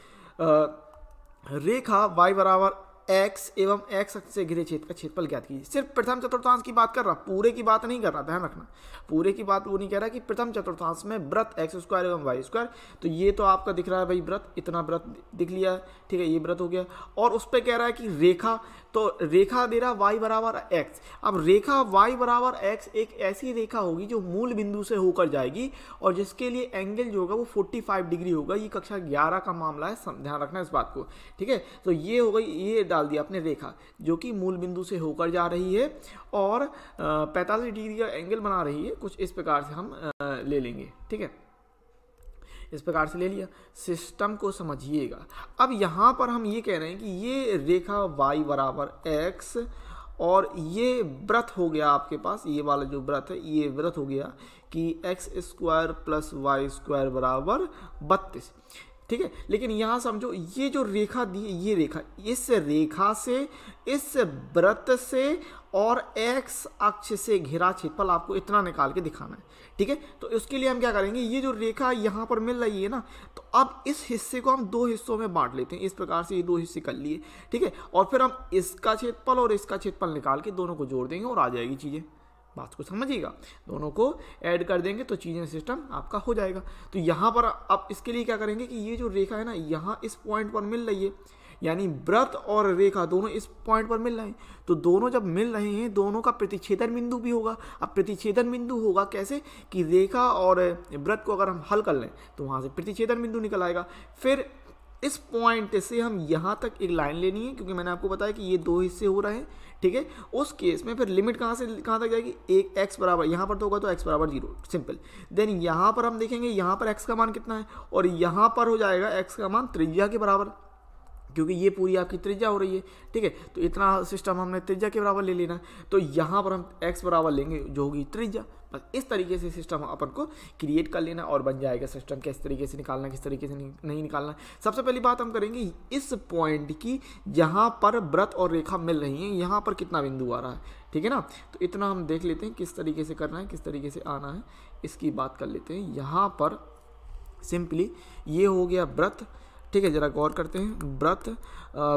रेखा वाई बराबर एक्स एवं एक्स से घिरे क्षेत्र का क्षेत्रफल ज्ञात कीजिए सिर्फ प्रथम चतुर्थांश की बात कर रहा पूरे की बात नहीं कर रहा ध्यान रखना पूरे की बात वो नहीं कह रहा कि प्रथम चतुर्थांश में व्रत एक्स स्क्वायर एवं वाई स्क्वायर तो ये तो आपका दिख रहा है भाई व्रत इतना व्रत दिख लिया ठीक है ये व्रत हो गया और उस पर कह रहा है कि रेखा तो रेखा दे रहा वाई बराबर एक्स अब रेखा वाई बराबर एक्स एक ऐसी रेखा होगी जो मूल बिंदु से होकर जाएगी और जिसके लिए एंगल जो होगा वो फाइव डिग्री होगा ये कक्षा ग्यारह का मामला है ध्यान रखना इस बात को ठीक है तो ये होगा ये डाल दिया अपने रेखा जो कि मूल बिंदु से होकर जा रही है और पैंतालीस डिग्री का एंगल बना रही है कुछ इस प्रकार से हम ले लेंगे ठीक है इस प्रकार से ले लिया सिस्टम को समझिएगा अब यहाँ पर हम ये कह रहे हैं कि ये रेखा वाई बराबर एक्स और ये व्रत हो गया आपके पास ये वाला जो व्रत है ये व्रत हो गया कि x square plus y square बराबर बत्तीस ठीक है लेकिन यहाँ समझो ये जो रेखा दी ये रेखा इस रेखा से इस व्रत से और एक्स अक्ष से घिरा क्षेत्रफल आपको इतना निकाल के दिखाना है ठीक है तो उसके लिए हम क्या करेंगे ये जो रेखा यहाँ पर मिल रही है ना तो अब इस हिस्से को हम दो हिस्सों में बांट लेते हैं इस प्रकार से ये दो हिस्से कर लिए ठीक है और फिर हम इसका क्षेत्रफल और इसका क्षेत्रफल निकाल के दोनों को जोड़ देंगे और आ जाएगी चीज़ें बात को समझिएगा दोनों को ऐड कर देंगे तो चीज़ें सिस्टम आपका हो जाएगा तो यहाँ पर आप इसके लिए क्या करेंगे कि ये जो रेखा है ना यहाँ इस पॉइंट पर मिल रही है यानी व्रत और रेखा दोनों इस पॉइंट पर मिल रहे हैं तो दोनों जब मिल रहे हैं दोनों का प्रतिच्छेदन बिंदु भी होगा अब प्रतिच्छेदन बिंदु होगा कैसे कि रेखा और व्रत को अगर हम हल कर लें तो वहाँ से प्रतिच्छेदन बिंदु निकल आएगा फिर इस पॉइंट से हम यहाँ तक एक लाइन लेनी है क्योंकि मैंने आपको बताया कि ये दो हिस्से हो रहे हैं ठीक है उस केस में फिर लिमिट कहाँ से कहाँ तक जाएगी एक एक्स बराबर यहाँ पर तो होगा तो एक्स बराबर जीरो सिंपल देन यहाँ पर हम देखेंगे यहाँ पर एक्स का मान कितना है और यहाँ पर हो जाएगा एक्स का मान त्रिज्या के बराबर क्योंकि ये पूरी आपकी त्रिज्या हो रही है ठीक है तो इतना सिस्टम हमने त्रिज्या के बराबर ले लेना है तो यहाँ पर हम एक्स बराबर लेंगे जो होगी त्रिज्या बस इस तरीके से सिस्टम अपन को क्रिएट कर लेना और बन जाएगा सिस्टम किस तरीके से निकालना किस तरीके से नहीं निकालना सबसे पहली बात हम करेंगे इस पॉइंट की जहाँ पर व्रत और रेखा मिल रही है यहाँ पर कितना बिंदु आ रहा है ठीक है ना तो इतना हम देख लेते हैं किस तरीके से करना है किस तरीके से आना है इसकी बात कर लेते हैं यहाँ पर सिंपली ये हो गया व्रत ठीक है ज़रा गौर करते हैं व्रत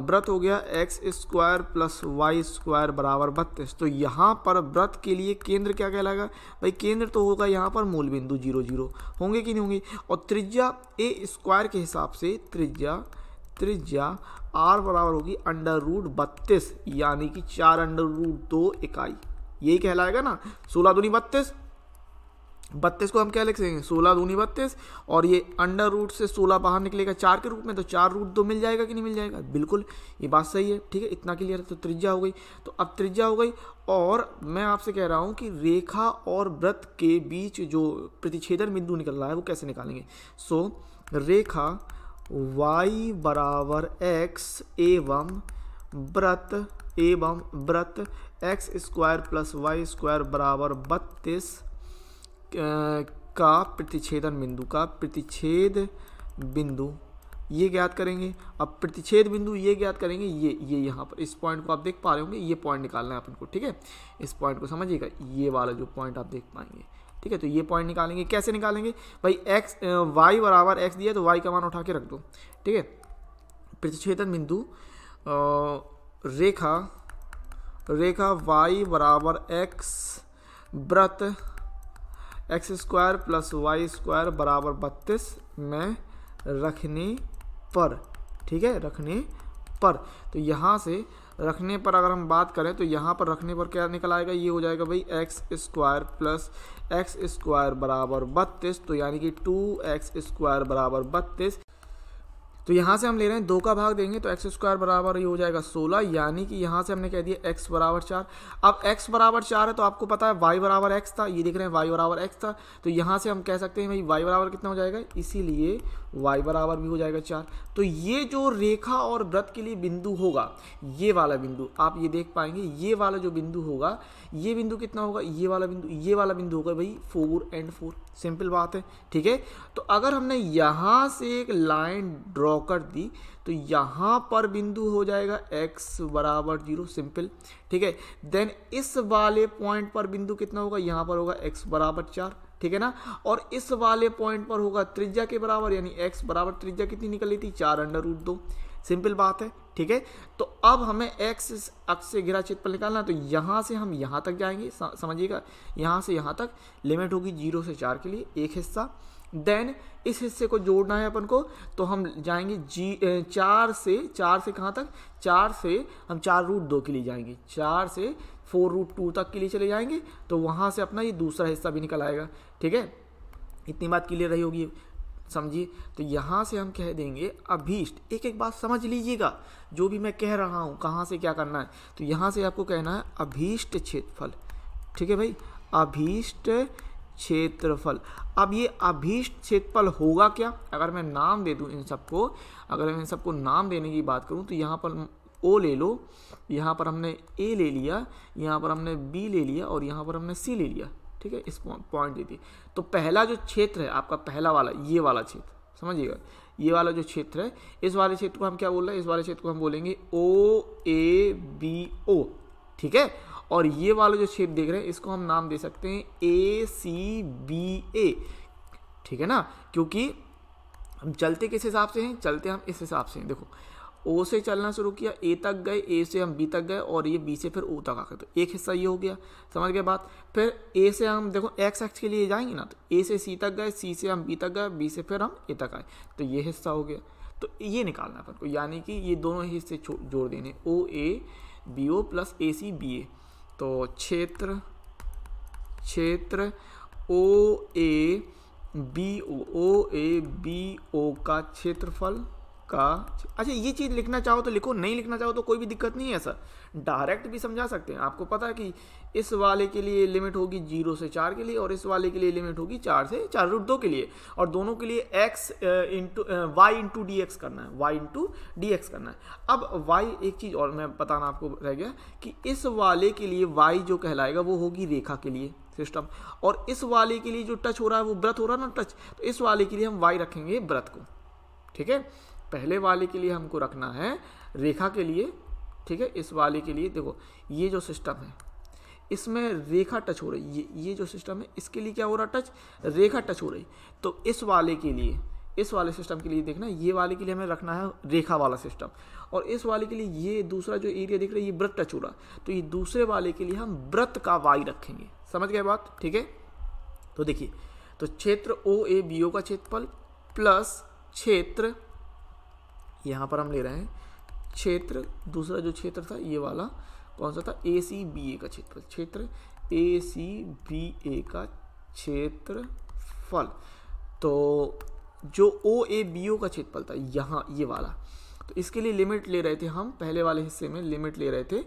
व्रत हो गया x square plus y square बराबर बत्तीस तो यहाँ पर व्रत के लिए केंद्र क्या कहलाएगा भाई केंद्र तो होगा यहाँ पर मूल बिंदु जीरो जीरो होंगे कि नहीं होंगे और त्रिज्या ए स्क्वायर के हिसाब से त्रिज्या त्रिज्या आर बराबर होगी अंडर रूट बत्तीस यानी कि चार अंडर रूट दो इकाई यही कहलाएगा ना सोलह दूनी बत्तीस बत्तीस को हम क्या लिख सकेंगे सोलह दूनी बत्तीस और ये अंडर रूट से सोलह बाहर निकलेगा चार के रूप में तो चार रूट दो तो मिल जाएगा कि नहीं मिल जाएगा बिल्कुल ये बात सही है ठीक है इतना क्लियर है तो त्रिज्या हो गई तो अब त्रिज्या हो गई और मैं आपसे कह रहा हूँ कि रेखा और व्रत के बीच जो प्रतिच्छेदन बिंदु निकल रहा है वो कैसे निकालेंगे सो so, रेखा वाई बराबर एक्स एवं व्रत एवं व्रत x square plus y square बराबर बत्तीस का प्रतिच्छेदन बिंदु का प्रतिच्छेद बिंदु ये ज्ञात करेंगे अब प्रतिच्छेद बिंदु ये ज्ञात करेंगे ये ये यहाँ पर इस पॉइंट को आप देख पा रहे होंगे ये पॉइंट निकालना है अपन को ठीक है इस पॉइंट को समझिएगा ये वाला जो पॉइंट आप देख पाएंगे ठीक है तो ये पॉइंट निकालेंगे कैसे निकालेंगे भाई एक्स वाई बराबर एक्स दिया तो वाई का मान उठा के रख दो ठीक है प्रतिच्छेदन बिंदु रेखा रेखा वाई बराबर एक्स व्रत x square plus y square बराबर बत्तीस में रखने पर ठीक है रखने पर तो यहाँ से रखने पर अगर हम बात करें तो यहाँ पर रखने पर क्या निकल आएगा ये हो जाएगा भाई x square plus x square बराबर बत्तीस तो यानी कि टू एक्स स्क्वायर बराबर बत्तीस तो यहाँ से हम ले रहे हैं दो का भाग देंगे तो एक्स स्क्वायर बराबर ये हो जाएगा सोलह यानी कि यहाँ से हमने कह दिया एक्स बराबर चार अब एक्स बराबर चार है तो आपको पता है वाई बराबर एक्स था ये देख रहे हैं वाई बराबर एक्स था तो यहाँ से हम कह सकते हैं भाई वाई बराबर कितना हो जाएगा इसीलिए वाई बराबर भी हो जाएगा चार तो ये जो रेखा और व्रत के लिए बिंदु होगा ये वाला बिंदु आप ये देख पाएंगे ये वाला जो बिंदु होगा ये बिंदु कितना होगा ये वाला बिंदु ये वाला बिंदु होगा भाई फोर एंड फोर सिंपल बात है ठीक है तो अगर हमने यहाँ से एक लाइन ड्रॉ कर दी तो यहाँ पर बिंदु हो जाएगा एक्स बराबर जीरो सिंपल ठीक है देन इस वाले पॉइंट पर बिंदु कितना होगा यहाँ पर होगा एक्स बराबर चार ठीक है ना और इस वाले पॉइंट पर होगा त्रिज्या के बराबर यानी एक्स बराबर त्रिज्या कितनी निकली थी चार अंडर रूट दो सिंपल बात है ठीक है तो अब हमें एक्स अक्ष से घिरा क्षेत्रफल निकालना है तो यहाँ से हम यहाँ तक जाएंगे समझिएगा यहाँ से यहाँ तक लिमिट होगी जीरो से चार के लिए एक हिस्सा देन इस हिस्से को जोड़ना है अपन को तो हम जाएंगे जी चार से चार से कहाँ तक चार से हम चार रूट दो के लिए जाएंगे चार से फोर रूट टू तक के लिए चले जाएंगे तो वहाँ से अपना ये दूसरा हिस्सा भी निकल आएगा ठीक है इतनी बात क्लियर रही होगी समझिए तो यहाँ से हम कह देंगे अभीष्ट एक एक बात समझ लीजिएगा जो भी मैं कह रहा हूँ कहाँ से क्या करना है तो यहाँ से आपको कहना है अभीष्ट क्षेत्रफल ठीक है भाई अभीष्ट क्षेत्रफल अब ये अभीष्ट क्षेत्रफल होगा क्या अगर मैं नाम दे दूँ इन सबको अगर मैं इन सबको नाम देने की बात करूँ तो यहाँ पर ओ ले लो यहाँ पर हमने ए ले लिया यहाँ पर हमने बी ले लिया और यहाँ पर हमने सी ले लिया ठीक है इस पॉइंट दे दिए तो पहला जो क्षेत्र है आपका पहला वाला ये वाला क्षेत्र समझिएगा ये वाला जो क्षेत्र है इस वाले क्षेत्र को हम क्या बोल रहे हैं इस वाले क्षेत्र को हम बोलेंगे ओ ए बी ओ ठीक है और ये वाला जो क्षेत्र देख रहे हैं इसको हम नाम दे सकते हैं ए सी बी ए ठीक है ना क्योंकि हम चलते किस हिसाब से हैं चलते हम इस हिसाब से हैं देखो ओ से चलना शुरू किया ए तक गए ए से हम बी तक गए और ये बी से फिर ओ तक आ गए तो एक हिस्सा ये हो गया समझ गए बात फिर ए से हम देखो एक्स एक्स के लिए जाएंगे ना तो ए से सी तक गए सी से हम बी तक गए बी से फिर हम ए तक आए तो ये हिस्सा हो गया तो ये निकालना है को यानी कि ये दोनों हिस्से जोड़ देने O A B O plus A C B A तो क्षेत्र क्षेत्र ओ A B O O A B ओ का क्षेत्रफल का अच्छा ये चीज़ लिखना चाहो तो लिखो नहीं लिखना चाहो तो कोई भी दिक्कत नहीं है सर डायरेक्ट भी समझा सकते हैं आपको पता है कि इस वाले के लिए लिमिट होगी जीरो से चार के लिए और इस वाले के लिए लिमिट होगी चार से चार रूट दो के लिए और दोनों के लिए x into y into d x करना है वाई इंटू डी एक्स करना है अब वाई एक चीज़ और मैं बताना आपको रह गया कि इस वाले के लिए वाई जो कहलाएगा वो होगी रेखा के लिए सिस्टम और इस वाले के लिए जो टच हो रहा है वो व्रत हो रहा है ना टच तो इस वाले के लिए हम वाई रखेंगे व्रत को ठीक है पहले वाले के लिए हमको रखना है रेखा के लिए ठीक है इस वाले के लिए देखो ये जो सिस्टम है इसमें रेखा टच हो रही ये ये जो सिस्टम है इसके लिए क्या हो रहा टच रेखा टच हो रही तो इस वाले के लिए इस वाले सिस्टम के लिए देखना ये वाले के लिए हमें रखना है रेखा वाला सिस्टम और इस वाले के लिए ये दूसरा जो एरिया दिख रहा है ये व्रत टच हो रहा तो ये दूसरे वाले के लिए हम व्रत का वाई रखेंगे समझ गए बात ठीक है तो देखिए तो क्षेत्र ओ ए बी ओ का क्षेत्रफल प्लस क्षेत्र यहाँ पर हम ले रहे हैं क्षेत्र दूसरा जो क्षेत्र था ये वाला कौन सा था ए सी बी ए का क्षेत्र क्षेत्र ए सी बी ए का क्षेत्रफल तो जो ओ ए बी ओ का क्षेत्रफल था यहाँ ये वाला तो इसके लिए लिमिट ले रहे थे हम पहले वाले हिस्से में लिमिट ले रहे थे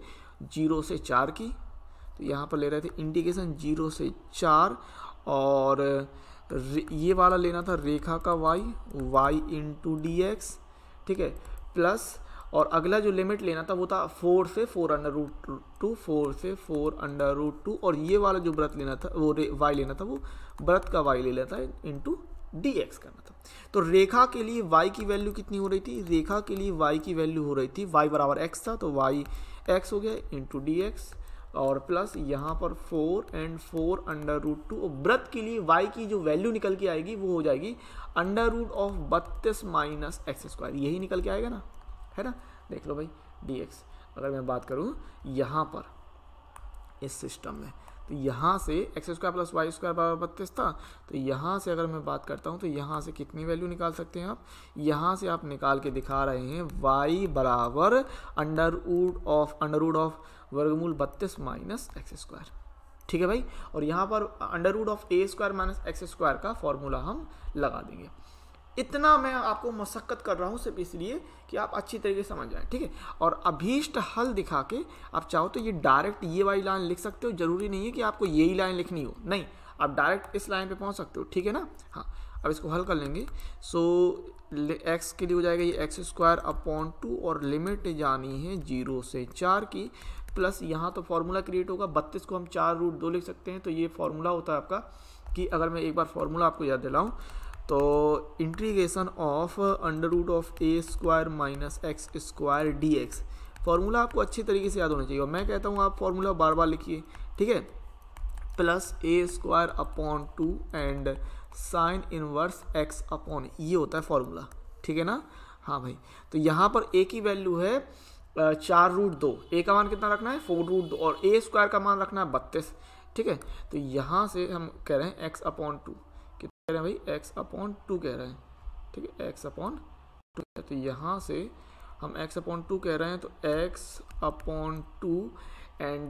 जीरो से चार की तो यहाँ पर ले रहे थे इंडिकेशन जीरो से चार और ये वाला लेना था रेखा का y y into d x ठीक है प्लस और अगला जो लिमिट लेना था वो था फोर से four under root two four से फोर अंडर रूट टू और ये वाला जो व्रत लेना था वो वाई लेना था वो व्रत का वाई ले लेना था इंटू डी एक्स करना था तो रेखा के लिए वाई की वैल्यू कितनी हो रही थी रेखा के लिए वाई की वैल्यू हो रही थी वाई बराबर एक्स था तो वाई एक्स हो गया इंटू डी एक्स और प्लस यहाँ पर four and four under root two व्रत के लिए वाई की जो वैल्यू निकल के आएगी वो हो जाएगी अंडर रूट ऑफ बत्तीस माइनस एक्स स्क्वायर यही निकल के आएगा ना है ना देख लो भाई डी अगर मैं बात करूँ यहाँ पर इस सिस्टम में तो यहाँ से x square plus y square बराबर बत्तीस था तो यहाँ से अगर मैं बात करता हूँ तो यहाँ से कितनी वैल्यू निकाल सकते हैं आप यहाँ से आप निकाल के दिखा रहे हैं वाई बराबर under root of under root of वर्गमूल बत्तीस माइनस एक्स स्क्वायर ठीक है भाई और यहाँ पर under root of a square minus x square का फॉर्मूला हम लगा देंगे इतना मैं आपको मशक्क़त कर रहा हूँ सिर्फ इसलिए कि आप अच्छी तरीके से समझ जाए ठीक है और अभीष्ट हल दिखा के आप चाहो तो ये डायरेक्ट ये वाली लाइन लिख सकते हो ज़रूरी नहीं है कि आपको यही लाइन लिखनी हो नहीं आप डायरेक्ट इस लाइन पे पहुँच सकते हो ठीक है ना हाँ अब इसको हल कर लेंगे सो एक्स के लिए हो जाएगा ये एक्स स्क्वायर अपॉन टू और लिमिट जानी है जीरो से चार की प्लस यहाँ तो फार्मूला क्रिएट होगा बत्तीस को हम चार रूट दो लिख सकते हैं तो ये फार्मूला होता है आपका कि अगर मैं एक बार फार्मूला आपको याद दिलाऊँ तो integration of under root of a square minus x square d x formula आपको अच्छी तरीके से याद होना चाहिए और मैं कहता हूँ आप फार्मूला बार बार लिखिए ठीक है plus a square upon two and sine inverse x upon ये होता है फार्मूला ठीक है ना हाँ भाई तो यहाँ पर ए की वैल्यू है uh, चार रूट दो ए का मान कितना रखना है फोर रूट दो और ए स्क्वायर का मान रखना है बत्तीस ठीक है तो यहाँ से हम कह रहे हैं एक्स अपॉन टू रहे हैं भाई एक्स अपॉन टू कह रहे हैं ठीक है एक्स अपॉन टू तो यहाँ से हम एक्स अपॉन टू कह रहे हैं तो एक्स अपॉन टू एंड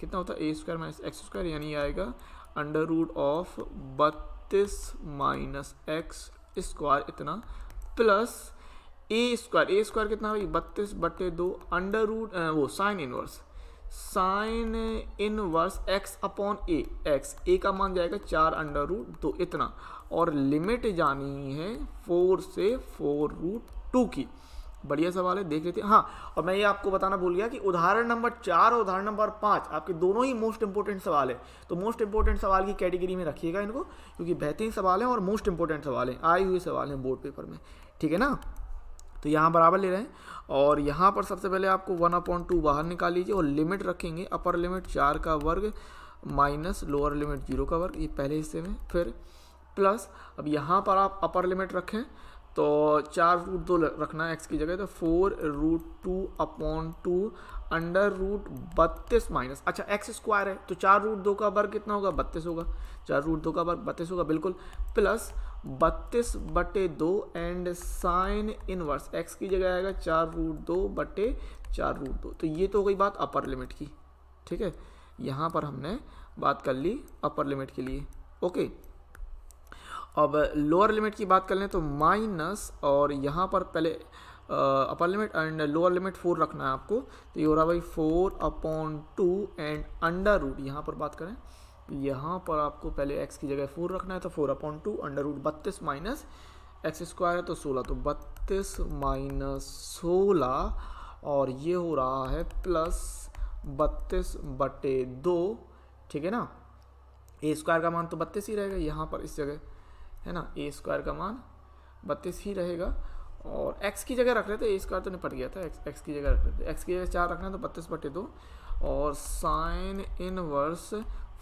कितना होता है a square minus x square यानी आएगा अंडर रूट ऑफ बत्तीस माइनस एक्स स्क्वायर इतना plus a square a square कितना भाई बत्तीस बटे दो अंडर रूट uh, वो sine inverse sine inverse x upon a x a का मान जाएगा चार अंडर रूट दो इतना और लिमिट जानी है फोर से फोर रूट टू की बढ़िया सवाल है देख लेते हैं हाँ और मैं ये आपको बताना भूल गया कि उदाहरण नंबर चार और उदाहरण नंबर पाँच आपके दोनों ही मोस्ट इंपॉर्टेंट सवाल है तो मोस्ट इंपॉर्टेंट सवाल की कैटेगरी में रखिएगा इनको क्योंकि बेहतरीन सवाल हैं और मोस्ट इंपॉर्टेंट सवाल हैं आए हुए सवाल हैं बोर्ड पेपर में ठीक है ना तो यहाँ बराबर ले रहे हैं और यहाँ पर सबसे पहले आपको वन अपॉन टू बाहर निकाल लीजिए और लिमिट रखेंगे अपर लिमिट चार का वर्ग माइनस लोअर लिमिट जीरो का वर्ग ये पहले हिस्से में फिर प्लस अब यहाँ पर आप अपर लिमिट रखें तो चार रूट दो रखना है एक्स की जगह तो four root two upon two under root बत्तीस माइनस अच्छा एक्स स्क्वायर है तो चार रूट दो का वर्ग कितना होगा बत्तीस होगा चार रूट दो का वर्ग बत्तीस होगा बिल्कुल प्लस बत्तीस बटे दो एंड साइन इनवर्स एक्स की जगह आएगा चार रूट दो बटे चार रूट दो तो ये तो हो गई बात अपर लिमिट की ठीक है यहाँ पर हमने बात कर ली अपर लिमिट के लिए ओके अब लोअर लिमिट की बात कर लें तो माइनस और यहाँ पर पहले upper limit and lower limit four रखना है आपको तो ये हो रहा भाई four upon two and under root यहाँ पर बात करें यहाँ पर आपको पहले x की जगह फोर रखना है तो four upon two under root बत्तीस माइनस एक्स स्क्वायर है तो सोलह तो बत्तीस माइनस सोलह और ये हो रहा है प्लस बत्तीस बटे दो ठीक है ना ए स्क्वायर का मान तो बत्तीस ही रहेगा यहाँ पर इस जगह है ना ए स्क्वायर का मान बत्तीस ही रहेगा और x की जगह रख रहे थे ए स्क्वायर तो निपट गया था x की जगह रख रहे थे एक्स की जगह चार रखना है तो बत्तीस बटे दो और sine inverse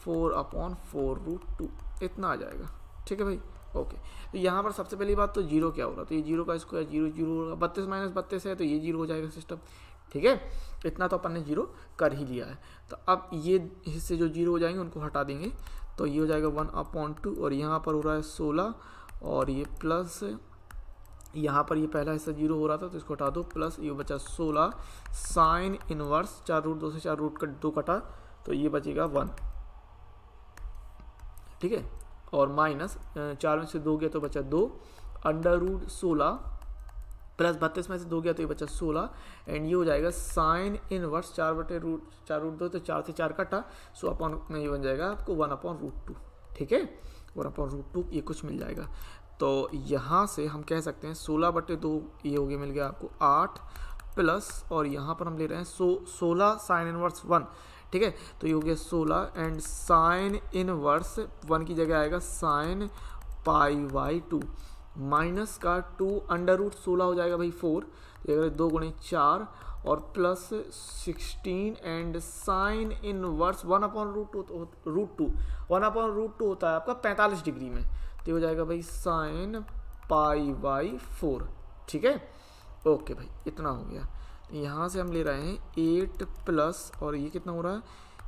four upon four root two इतना आ जाएगा ठीक है भाई ओके तो यहाँ पर सबसे पहली बात तो जीरो क्या हो रहा तो ये जीरो का स्क्वायर जीरो जीरो होगा बत्तीस माइनस बत्तीस है तो ये जीरो हो जाएगा सिस्टम ठीक है इतना तो अपन ने जीरो कर ही लिया है तो अब ये हिस्से जो जीरो हो जाएंगे उनको हटा देंगे तो ये हो जाएगा वन अपॉन टू और यहाँ पर हो रहा है सोलह और ये प्लस यहाँ पर ये पहला हिस्सा जीरो हो रहा था तो इसको हटा दो प्लस ये बचा सोलह साइन इनवर्स चार रूट दो से चार रूट का दो कटा तो ये बचेगा वन ठीक है और माइनस चार में से दो गया तो बचा दो अंडर रूट सोलह प्लस बत्तीस में से दो गया तो ये बचा सोलह एंड ये हो जाएगा साइन इनवर्स चार बटे रूट चार रूट दो तो चार से चार कटा सो अपॉन में ये बन जाएगा आपको वन अपॉन रूट टू ठीक है वन अपॉन रूट टू ये कुछ मिल जाएगा तो यहाँ से हम कह सकते हैं सोलह बटे दो ये हो गया मिल गया आपको आठ प्लस और यहाँ पर हम ले रहे हैं सो सोलह साइन इनवर्स वन ठीक है तो ये हो गया सोलह एंड साइन इनवर्स वन की जगह आएगा sine pi by two minus का टू अंडर रूट सोलह हो जाएगा भाई फोर तो दो गुणे चार और plus sixteen and sine inverse one upon root two root two one upon root two होता है आपका पैंतालीस डिग्री में तो हो जाएगा भाई साइन पाई वाई फोर ठीक है ओके भाई इतना हो गया यहाँ से हम ले रहे हैं एट प्लस और ये कितना हो रहा है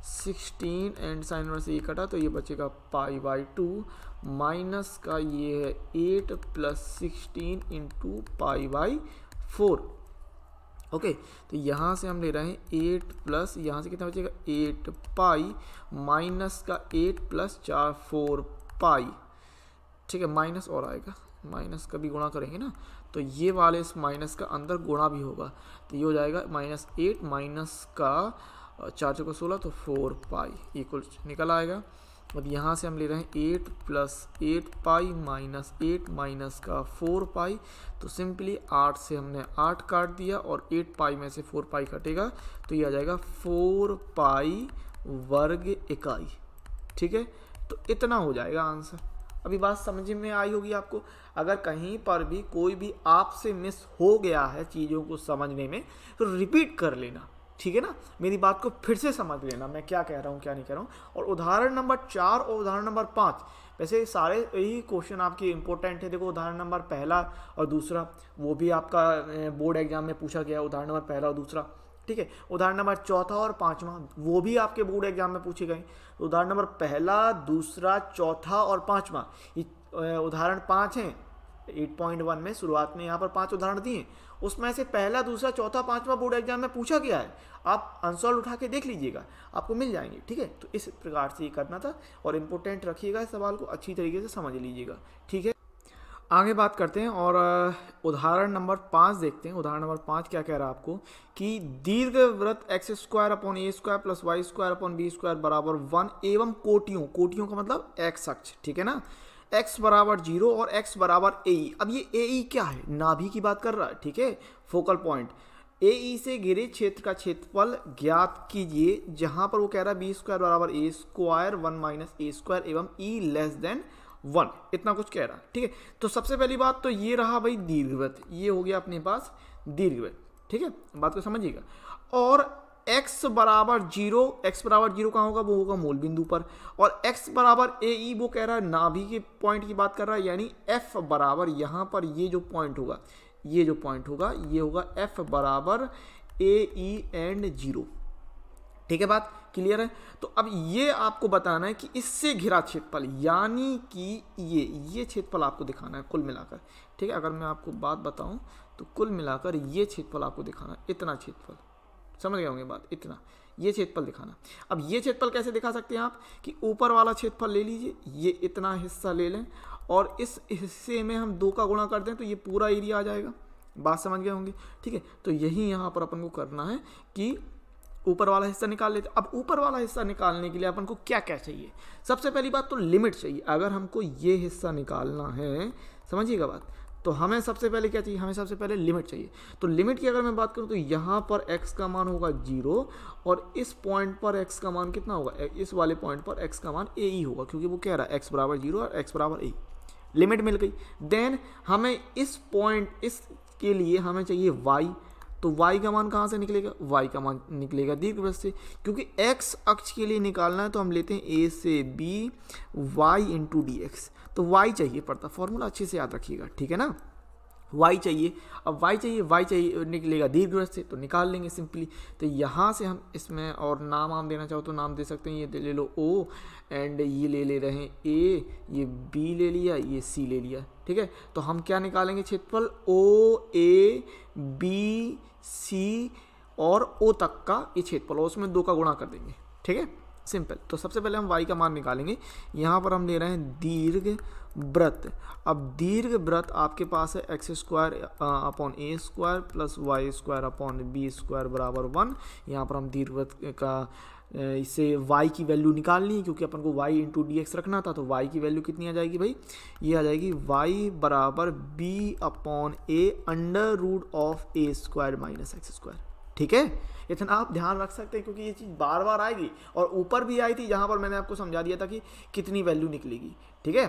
सिक्सटीन एंड साइन में से ये कटा तो ये बचेगा पाई बाई टू माइनस का ये है eight plus sixteen into pi by four okay तो यहाँ से हम ले रहे हैं एट प्लस यहाँ से कितना बचेगा एट पाई माइनस का एट प्लस चार फोर पाई ठीक है माइनस और आएगा माइनस का भी गुणा करेंगे ना तो ये वाले इस माइनस का अंदर गुणा भी होगा तो ये हो जाएगा माइनस एट माइनस का चार चौको सोलह तो फोर पाई इक्वल निकल आएगा और यहाँ से हम ले रहे हैं eight plus eight pi minus eight minus का फोर पाई तो सिंपली आठ से हमने आठ काट दिया और एट पाई में से फोर पाई कटेगा तो ये आ जाएगा फोर पाई वर्ग इकाई ठीक है तो इतना हो जाएगा आंसर अभी बात समझ में आई होगी आपको अगर कहीं पर भी कोई भी आपसे मिस हो गया है चीज़ों को समझने में तो रिपीट कर लेना ठीक है ना मेरी बात को फिर से समझ लेना मैं क्या कह रहा हूँ क्या नहीं कह रहा हूँ और उदाहरण नंबर चार और उदाहरण नंबर पाँच वैसे सारे यही क्वेश्चन आपके इंपॉर्टेंट है देखो उदाहरण नंबर पहला और दूसरा वो भी आपका बोर्ड एग्जाम में पूछा गया उदाहरण नंबर पहला और दूसरा ठीक है उदाहरण नंबर चौथा और पांचवा वो भी आपके बोर्ड एग्जाम में पूछे गए तो उदाहरण नंबर पहला दूसरा चौथा और पांचवा उदाहरण पाँच हैं 8.1 में शुरुआत में यहाँ पर पांच उदाहरण दिए उसमें से पहला दूसरा चौथा पांचवा बोर्ड एग्जाम में पूछा गया है आप आंसर उठा के देख लीजिएगा आपको मिल जाएंगे ठीक है तो इस प्रकार से ये करना था और इम्पोर्टेंट रखिएगा इस सवाल को अच्छी तरीके से समझ लीजिएगा ठीक है आगे बात करते हैं और उदाहरण नंबर पाँच देखते हैं उदाहरण नंबर पाँच क्या कह रहा है आपको कि दीर्घ व्रत x square upon a square plus y square upon b square बराबर वन एवं कोटियों कोटियों का मतलब एक्स अक्ष ठीक है ना एक्स बराबर जीरो और एक्स बराबर ए अब ये ए क्या है नाभि की बात कर रहा है ठीक है फोकल पॉइंट ए से घिरे क्षेत्र का क्षेत्रफल ज्ञात कीजिए जहाँ पर वो कह रहा है बी स्क्वायर बराबर a square one minus a square एवं ई लेस देन वन इतना कुछ कह रहा ठीक है तो सबसे पहली बात तो ये रहा भाई दीर्घवृत्त ये हो गया अपने पास दीर्घवृत्त ठीक है बात को समझिएगा और x बराबर जीरो एक्स बराबर जीरो कहाँ होगा वो होगा मूल बिंदु पर और x बराबर ए ई e, वो कह रहा है नाभि के पॉइंट की बात कर रहा है यानी f बराबर यहाँ पर ये जो पॉइंट होगा ये जो पॉइंट होगा ये होगा f बराबर ए ई एंड जीरो ठीक है बात क्लियर है तो अब ये आपको बताना है कि इससे घिरा क्षेत्रफल यानी कि ये ये क्षेत्रफल आपको दिखाना है कुल मिलाकर ठीक है अगर मैं आपको बात बताऊं तो कुल मिलाकर ये क्षेत्रफल आपको दिखाना है इतना क्षेत्रफल समझ गए होंगे बात इतना ये क्षेत्रफल दिखाना अब ये क्षेत्रफल कैसे दिखा सकते हैं आप कि ऊपर वाला क्षेत्रफल ले लीजिए ये इतना हिस्सा ले लें और इस हिस्से में हम दो का गुणा कर दें तो ये पूरा एरिया आ जाएगा बात समझ गए होंगे ठीक है तो यही यहाँ पर अपन को करना है कि ऊपर वाला हिस्सा निकाल लेते अब ऊपर वाला हिस्सा निकालने के लिए अपन को क्या क्या चाहिए सबसे पहली बात तो लिमिट चाहिए अगर हमको ये हिस्सा निकालना है समझिएगा बात तो हमें सबसे पहले क्या चाहिए हमें सबसे पहले लिमिट चाहिए तो लिमिट की अगर मैं बात करूँ तो यहाँ पर x का मान होगा जीरो और इस पॉइंट पर x का मान कितना होगा इस वाले पॉइंट पर x का मान ए ही e होगा क्योंकि वो कह रहा है x बराबर जीरो और x बराबर ए e। लिमिट मिल गई देन हमें इस पॉइंट इस के लिए हमें चाहिए वाई तो y का मान कहाँ से निकलेगा y का मान निकलेगा दीर्घ वृत्त से क्योंकि x अक्ष के लिए निकालना है तो हम लेते हैं a से b y इंटू डी तो y चाहिए पड़ता फॉर्मूला अच्छे से याद रखिएगा ठीक है ना y चाहिए अब y चाहिए y चाहिए निकलेगा दीर्घ वृत्त से तो निकाल लेंगे सिंपली तो यहाँ से हम इसमें और नाम आम देना चाहो तो नाम दे सकते हैं ये ले लो ओ एंड ये ले ले रहे हैं ए ये बी ले लिया ये सी ले लिया ठीक है तो हम क्या निकालेंगे क्षेत्रफल ओ ए बी सी और ओ तक का ये क्षेत्रफल उसमें दो का गुणा कर देंगे ठीक है सिंपल तो सबसे पहले हम वाई का मान निकालेंगे यहाँ पर हम ले रहे हैं दीर्घ व्रत अब दीर्घ व्रत आपके पास है x square upon a square plus y square upon b square बराबर वन यहाँ पर हम दीर्घ व्रत का इससे y की वैल्यू निकालनी है क्योंकि अपन को y इंटू डी रखना था तो y की वैल्यू कितनी आ जाएगी भाई ये आ जाएगी y बराबर b upon a under root of a square minus x square ठीक है इतना आप ध्यान रख सकते हैं क्योंकि ये चीज़ बार बार आएगी और ऊपर भी आई थी जहाँ पर मैंने आपको समझा दिया था कि कितनी वैल्यू निकलेगी ठीक है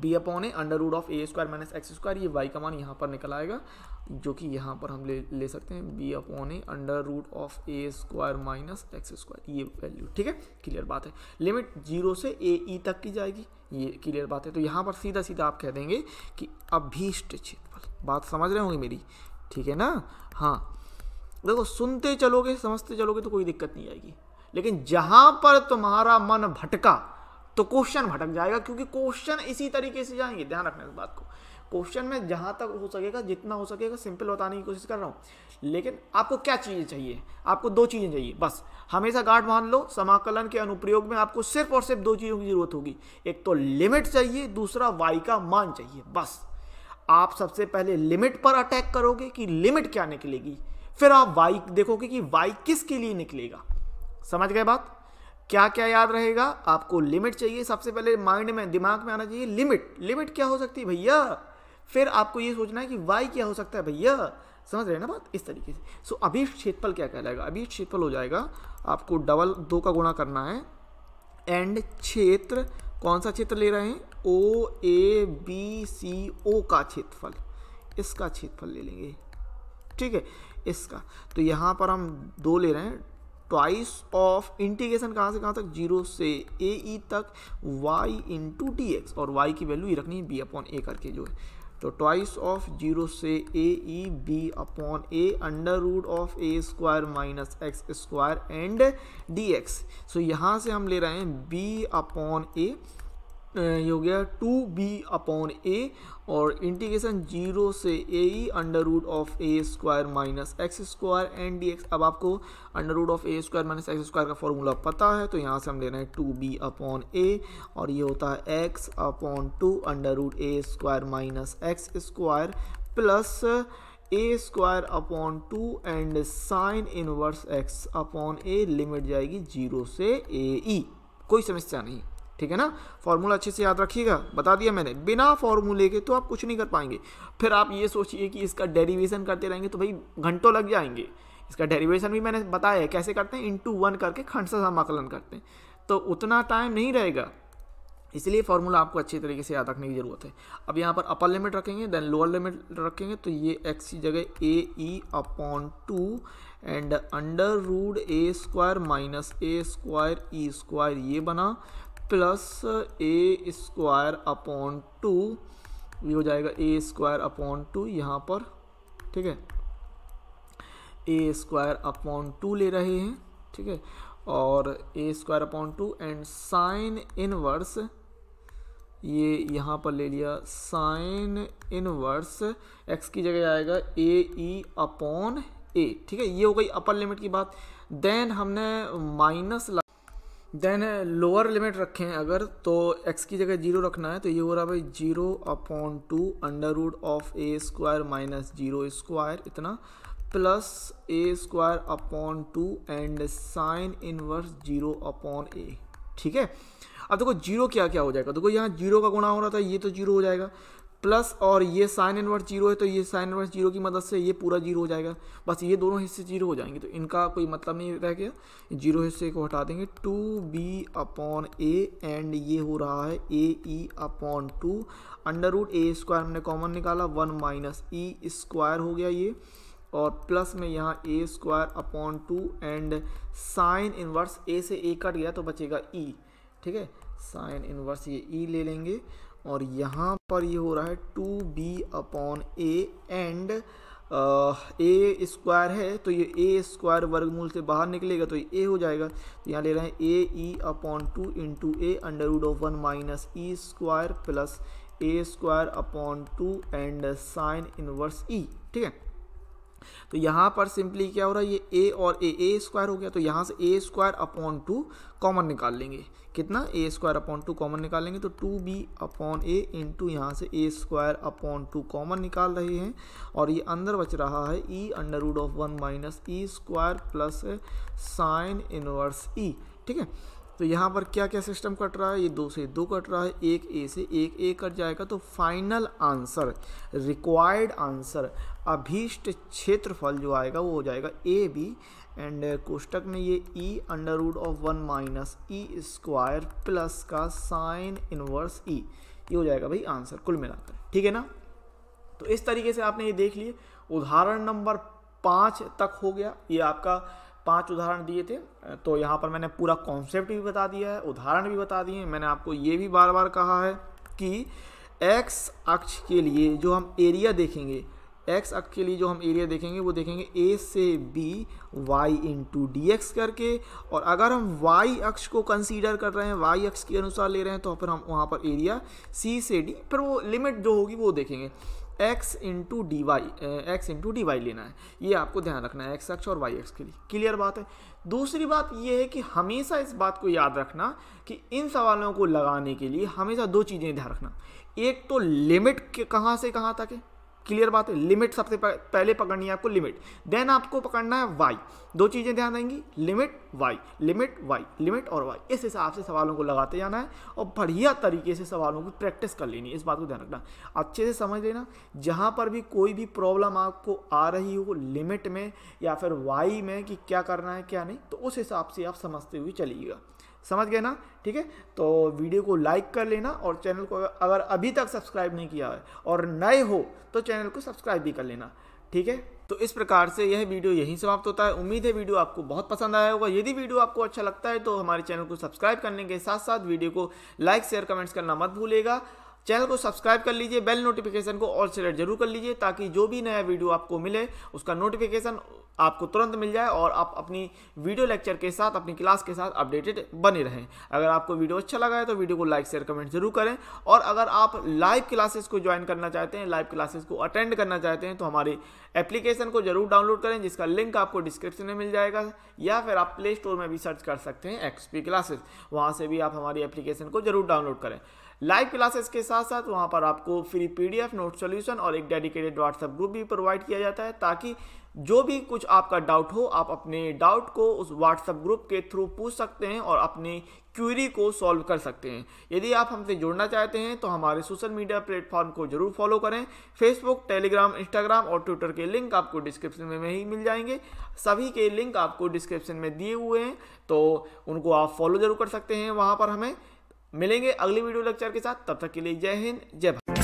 b upon a under root of a square minus x square ये वाई का मान यहाँ पर निकल आएगा जो कि यहाँ पर हम ले ले सकते हैं b upon a under root of a square minus x square ये वैल्यू ठीक है क्लियर बात है लिमिट जीरो से ए ई e तक की जाएगी ये क्लियर बात है तो यहाँ पर सीधा सीधा आप कह देंगे कि अभीष्ट क्षेत्रफल बात समझ रहे होंगे मेरी ठीक है ना हाँ देखो सुनते चलोगे समझते चलोगे तो कोई दिक्कत नहीं आएगी लेकिन जहाँ पर तुम्हारा मन भटका तो क्वेश्चन भटक जाएगा क्योंकि क्वेश्चन इसी तरीके से जाएंगे ध्यान रखना इस बात को क्वेश्चन में जहां तक हो सकेगा जितना हो सकेगा सिंपल बताने की कोशिश कर रहा हूं लेकिन आपको क्या चीज़ें चाहिए आपको दो चीज़ें चाहिए बस हमेशा गार्ड मान लो समाकलन के अनुप्रयोग में आपको सिर्फ और सिर्फ दो चीज़ों की ज़रूरत होगी एक तो लिमिट चाहिए दूसरा वाई का मान चाहिए बस आप सबसे पहले लिमिट पर अटैक करोगे कि लिमिट क्या निकलेगी फिर आप वाई देखोगे कि वाई किसके लिए निकलेगा समझ गए बात क्या क्या याद रहेगा आपको लिमिट चाहिए सबसे पहले माइंड में दिमाग में आना चाहिए लिमिट लिमिट क्या हो सकती है भैया फिर आपको ये सोचना है कि वाई क्या हो सकता है भैया समझ रहे हैं ना बात इस तरीके से सो अभी क्षेत्रफल क्या कहलाएगा अभी क्षेत्रफल हो जाएगा आपको डबल दो का गुणा करना है एंड क्षेत्र कौन सा क्षेत्र ले रहे हैं ओ ए बी सी ओ का क्षेत्रफल इसका क्षेत्रफल ले लेंगे ठीक है इसका तो यहाँ पर हम दो ले रहे हैं ट्वाइस ऑफ इंटीग्रेशन कहाँ से कहाँ तक जीरो से ए ई e तक वाई इंटू डी एक्स और वाई की वैल्यू ये रखनी है बी अपॉन ए करके जो है तो ट्वाइस ऑफ जीरो से a e b upon a under root of a square minus x square and d x so यहाँ से हम ले रहे हैं बी अपॉन ए ये हो गया टू बी अपॉन ए और इंटीग्रेशन जीरो से a e under root of a square minus x square and d x अब आपको under root of a square minus x square का फॉर्मूला पता है तो यहाँ से हम ले रहे हैं टू बी अपॉन ए और ये होता है x upon two under root a square minus x square plus a square upon two and sine inverse x upon a limit जाएगी जीरो से ए ई कोई समस्या नहीं ठीक है ना फॉर्मूला अच्छे से याद रखिएगा बता दिया मैंने बिना फॉर्मूले के तो आप कुछ नहीं कर पाएंगे फिर आप ये सोचिए कि इसका डेरिवेशन करते रहेंगे तो भाई घंटों लग जाएंगे इसका डेरिवेशन भी मैंने बताया कैसे करते हैं इंटू वन करके खंड से समाकलन करते हैं तो उतना टाइम नहीं रहेगा इसलिए फार्मूला आपको अच्छे तरीके से याद रखने की ज़रूरत है अब यहाँ पर अपर लिमिट रखेंगे देन लोअर लिमिट रखेंगे तो ये एक्स की जगह a e upon two and under root a square minus a square e square ये बना plus a square upon two ये हो जाएगा ए स्क्वायर अपॉन टू यहाँ पर ठीक है ए स्क्वायर अपॉन टू ले रहे हैं ठीक है और a square upon two and sine inverse ये यहाँ पर ले लिया साइन इनवर्स एक्स की जगह आएगा ए ई अपॉन ए ठीक है ये हो गई अपर लिमिट की बात देन हमने माइनस देन लोअर लिमिट रखें अगर तो एक्स की जगह जीरो रखना है तो ये हो रहा भाई zero upon two under root of a square minus zero square इतना plus a square upon two and sine inverse zero upon a ठीक है अब देखो जीरो क्या क्या हो जाएगा देखो यहाँ जीरो का गुणा हो रहा था ये तो जीरो हो जाएगा प्लस और ये साइन इनवर्स जीरो है तो ये साइन इनवर्स जीरो की मदद से ये पूरा जीरो हो जाएगा बस ये दोनों हिस्से जीरो हो जाएंगे तो इनका कोई मतलब नहीं रह गया जीरो हिस्से को हटा देंगे two b upon a and ये हो रहा है a e upon two under root a square हमने कॉमन निकाला वन माइनस ई स्क्वायर हो गया ये और प्लस में यहाँ a square upon two and sine inverse a से ए कट गया तो बचेगा ई ठीक है साइन इनवर्स ये ई ले लेंगे और यहाँ पर ये हो रहा है two b upon a and a square है तो ये ए स्क्वायर वर्गमूल से बाहर निकलेगा तो ये ए हो जाएगा तो यहाँ ले रहे हैं a e upon two into a under root of one minus e square plus a square upon two and sine inverse e ठीक है तो यहाँ पर सिंपली क्या हो रहा है ये ए और ए ए स्क्वायर हो गया तो यहाँ से a square upon two common निकाल लेंगे कितना a square upon two common निकालेंगे तो two b upon a into यहाँ से a square upon two common निकाल रहे हैं और ये अंदर बच रहा है e under root of one minus e square plus sine inverse e ठीक है तो यहाँ पर क्या क्या सिस्टम कट रहा है ये दो से दो कट रहा है एक ए से एक ए कट जाएगा तो फाइनल आंसर रिक्वायर्ड आंसर अभीष्ट क्षेत्रफल जो आएगा वो हो जाएगा ए बी एंड कोष्टक में ये e under root of one minus e square plus का साइन इनवर्स ई ये हो जाएगा भाई आंसर कुल मिलाकर ठीक है ना तो इस तरीके से आपने ये देख लिए उदाहरण नंबर पाँच तक हो गया ये आपका पांच उदाहरण दिए थे तो यहाँ पर मैंने पूरा कॉन्सेप्ट भी बता दिया है उदाहरण भी बता दिए मैंने आपको ये भी बार बार कहा है कि एक्स अक्ष के लिए जो हम एरिया देखेंगे एक्स अक्ष के लिए जो हम एरिया देखेंगे वो देखेंगे ए से b y into d x करके और अगर हम वाई अक्ष को कंसीडर कर रहे हैं वाई अक्ष के अनुसार ले रहे हैं तो फिर हम वहाँ पर एरिया सी से डी फिर वो लिमिट जो होगी वो देखेंगे x into d y x into d y लेना है ये आपको ध्यान रखना है एक्स अक्ष और वाई एक्स के लिए क्लियर बात है दूसरी बात ये है कि हमेशा इस बात को याद रखना कि इन सवालों को लगाने के लिए हमेशा दो चीज़ें ध्यान रखना एक तो लिमिट के कहाँ से कहाँ तक है क्लियर बात है लिमिट सबसे पहले पकड़नी है आपको लिमिट देन आपको पकड़ना है वाई दो चीज़ें ध्यान देंगी limit y limit y limit और वाई इस हिसाब से सवालों को लगाते जाना है और बढ़िया तरीके से सवालों की प्रैक्टिस कर लेनी इस बात को ध्यान रखना अच्छे से समझ लेना जहाँ पर भी कोई भी प्रॉब्लम आपको आ रही हो लिमिट में या फिर वाई में कि क्या करना है क्या नहीं तो उस हिसाब से आप समझते हुए चलिएगा समझ गए ना ठीक है तो वीडियो को लाइक कर लेना और चैनल को अगर अभी तक सब्सक्राइब नहीं किया है और नए हो तो चैनल को सब्सक्राइब भी कर लेना ठीक है तो इस प्रकार से यह वीडियो यहीं समाप्त होता है उम्मीद है वीडियो आपको बहुत पसंद आया होगा यदि वीडियो आपको अच्छा लगता है तो हमारे चैनल को सब्सक्राइब करने के साथ साथ वीडियो को लाइक शेयर कमेंट्स करना मत भूलेगा चैनल को सब्सक्राइब कर लीजिए बेल नोटिफिकेशन को ऑल सेलेक्ट जरूर कर लीजिए ताकि जो भी नया वीडियो आपको मिले उसका नोटिफिकेशन आपको तुरंत मिल जाए और आप अपनी वीडियो लेक्चर के साथ अपनी क्लास के साथ अपडेटेड बने रहें अगर आपको वीडियो अच्छा लगा है तो वीडियो को लाइक शेयर कमेंट जरूर करें और अगर आप लाइव क्लासेस को ज्वाइन करना चाहते हैं लाइव क्लासेस को अटेंड करना चाहते हैं तो हमारी एप्लीकेशन को जरूर डाउनलोड करें जिसका लिंक आपको डिस्क्रिप्शन में मिल जाएगा या फिर आप प्ले स्टोर में भी सर्च कर सकते हैं एक्सपी क्लासेस वहाँ से भी आप हमारी एप्लीकेशन को जरूर डाउनलोड करें लाइव क्लासेस के साथ साथ वहाँ पर आपको फ्री पीडीएफ नोट सॉल्यूशन और एक डेडिकेटेड व्हाट्सएप ग्रुप भी प्रोवाइड किया जाता है ताकि जो भी कुछ आपका डाउट हो आप अपने डाउट को उस व्हाट्सएप ग्रुप के थ्रू पूछ सकते हैं और अपनी क्यूरी को सॉल्व कर सकते हैं यदि आप हमसे जुड़ना चाहते हैं तो हमारे सोशल मीडिया प्लेटफॉर्म को जरूर फॉलो करें फेसबुक टेलीग्राम इंस्टाग्राम और ट्विटर के लिंक आपको डिस्क्रिप्शन में ही मिल जाएंगे सभी के लिंक आपको डिस्क्रिप्शन में दिए हुए हैं तो उनको आप फॉलो जरूर कर सकते हैं वहाँ पर हमें मिलेंगे अगली वीडियो लेक्चर के साथ तब तक के लिए जय हिंद जय भारत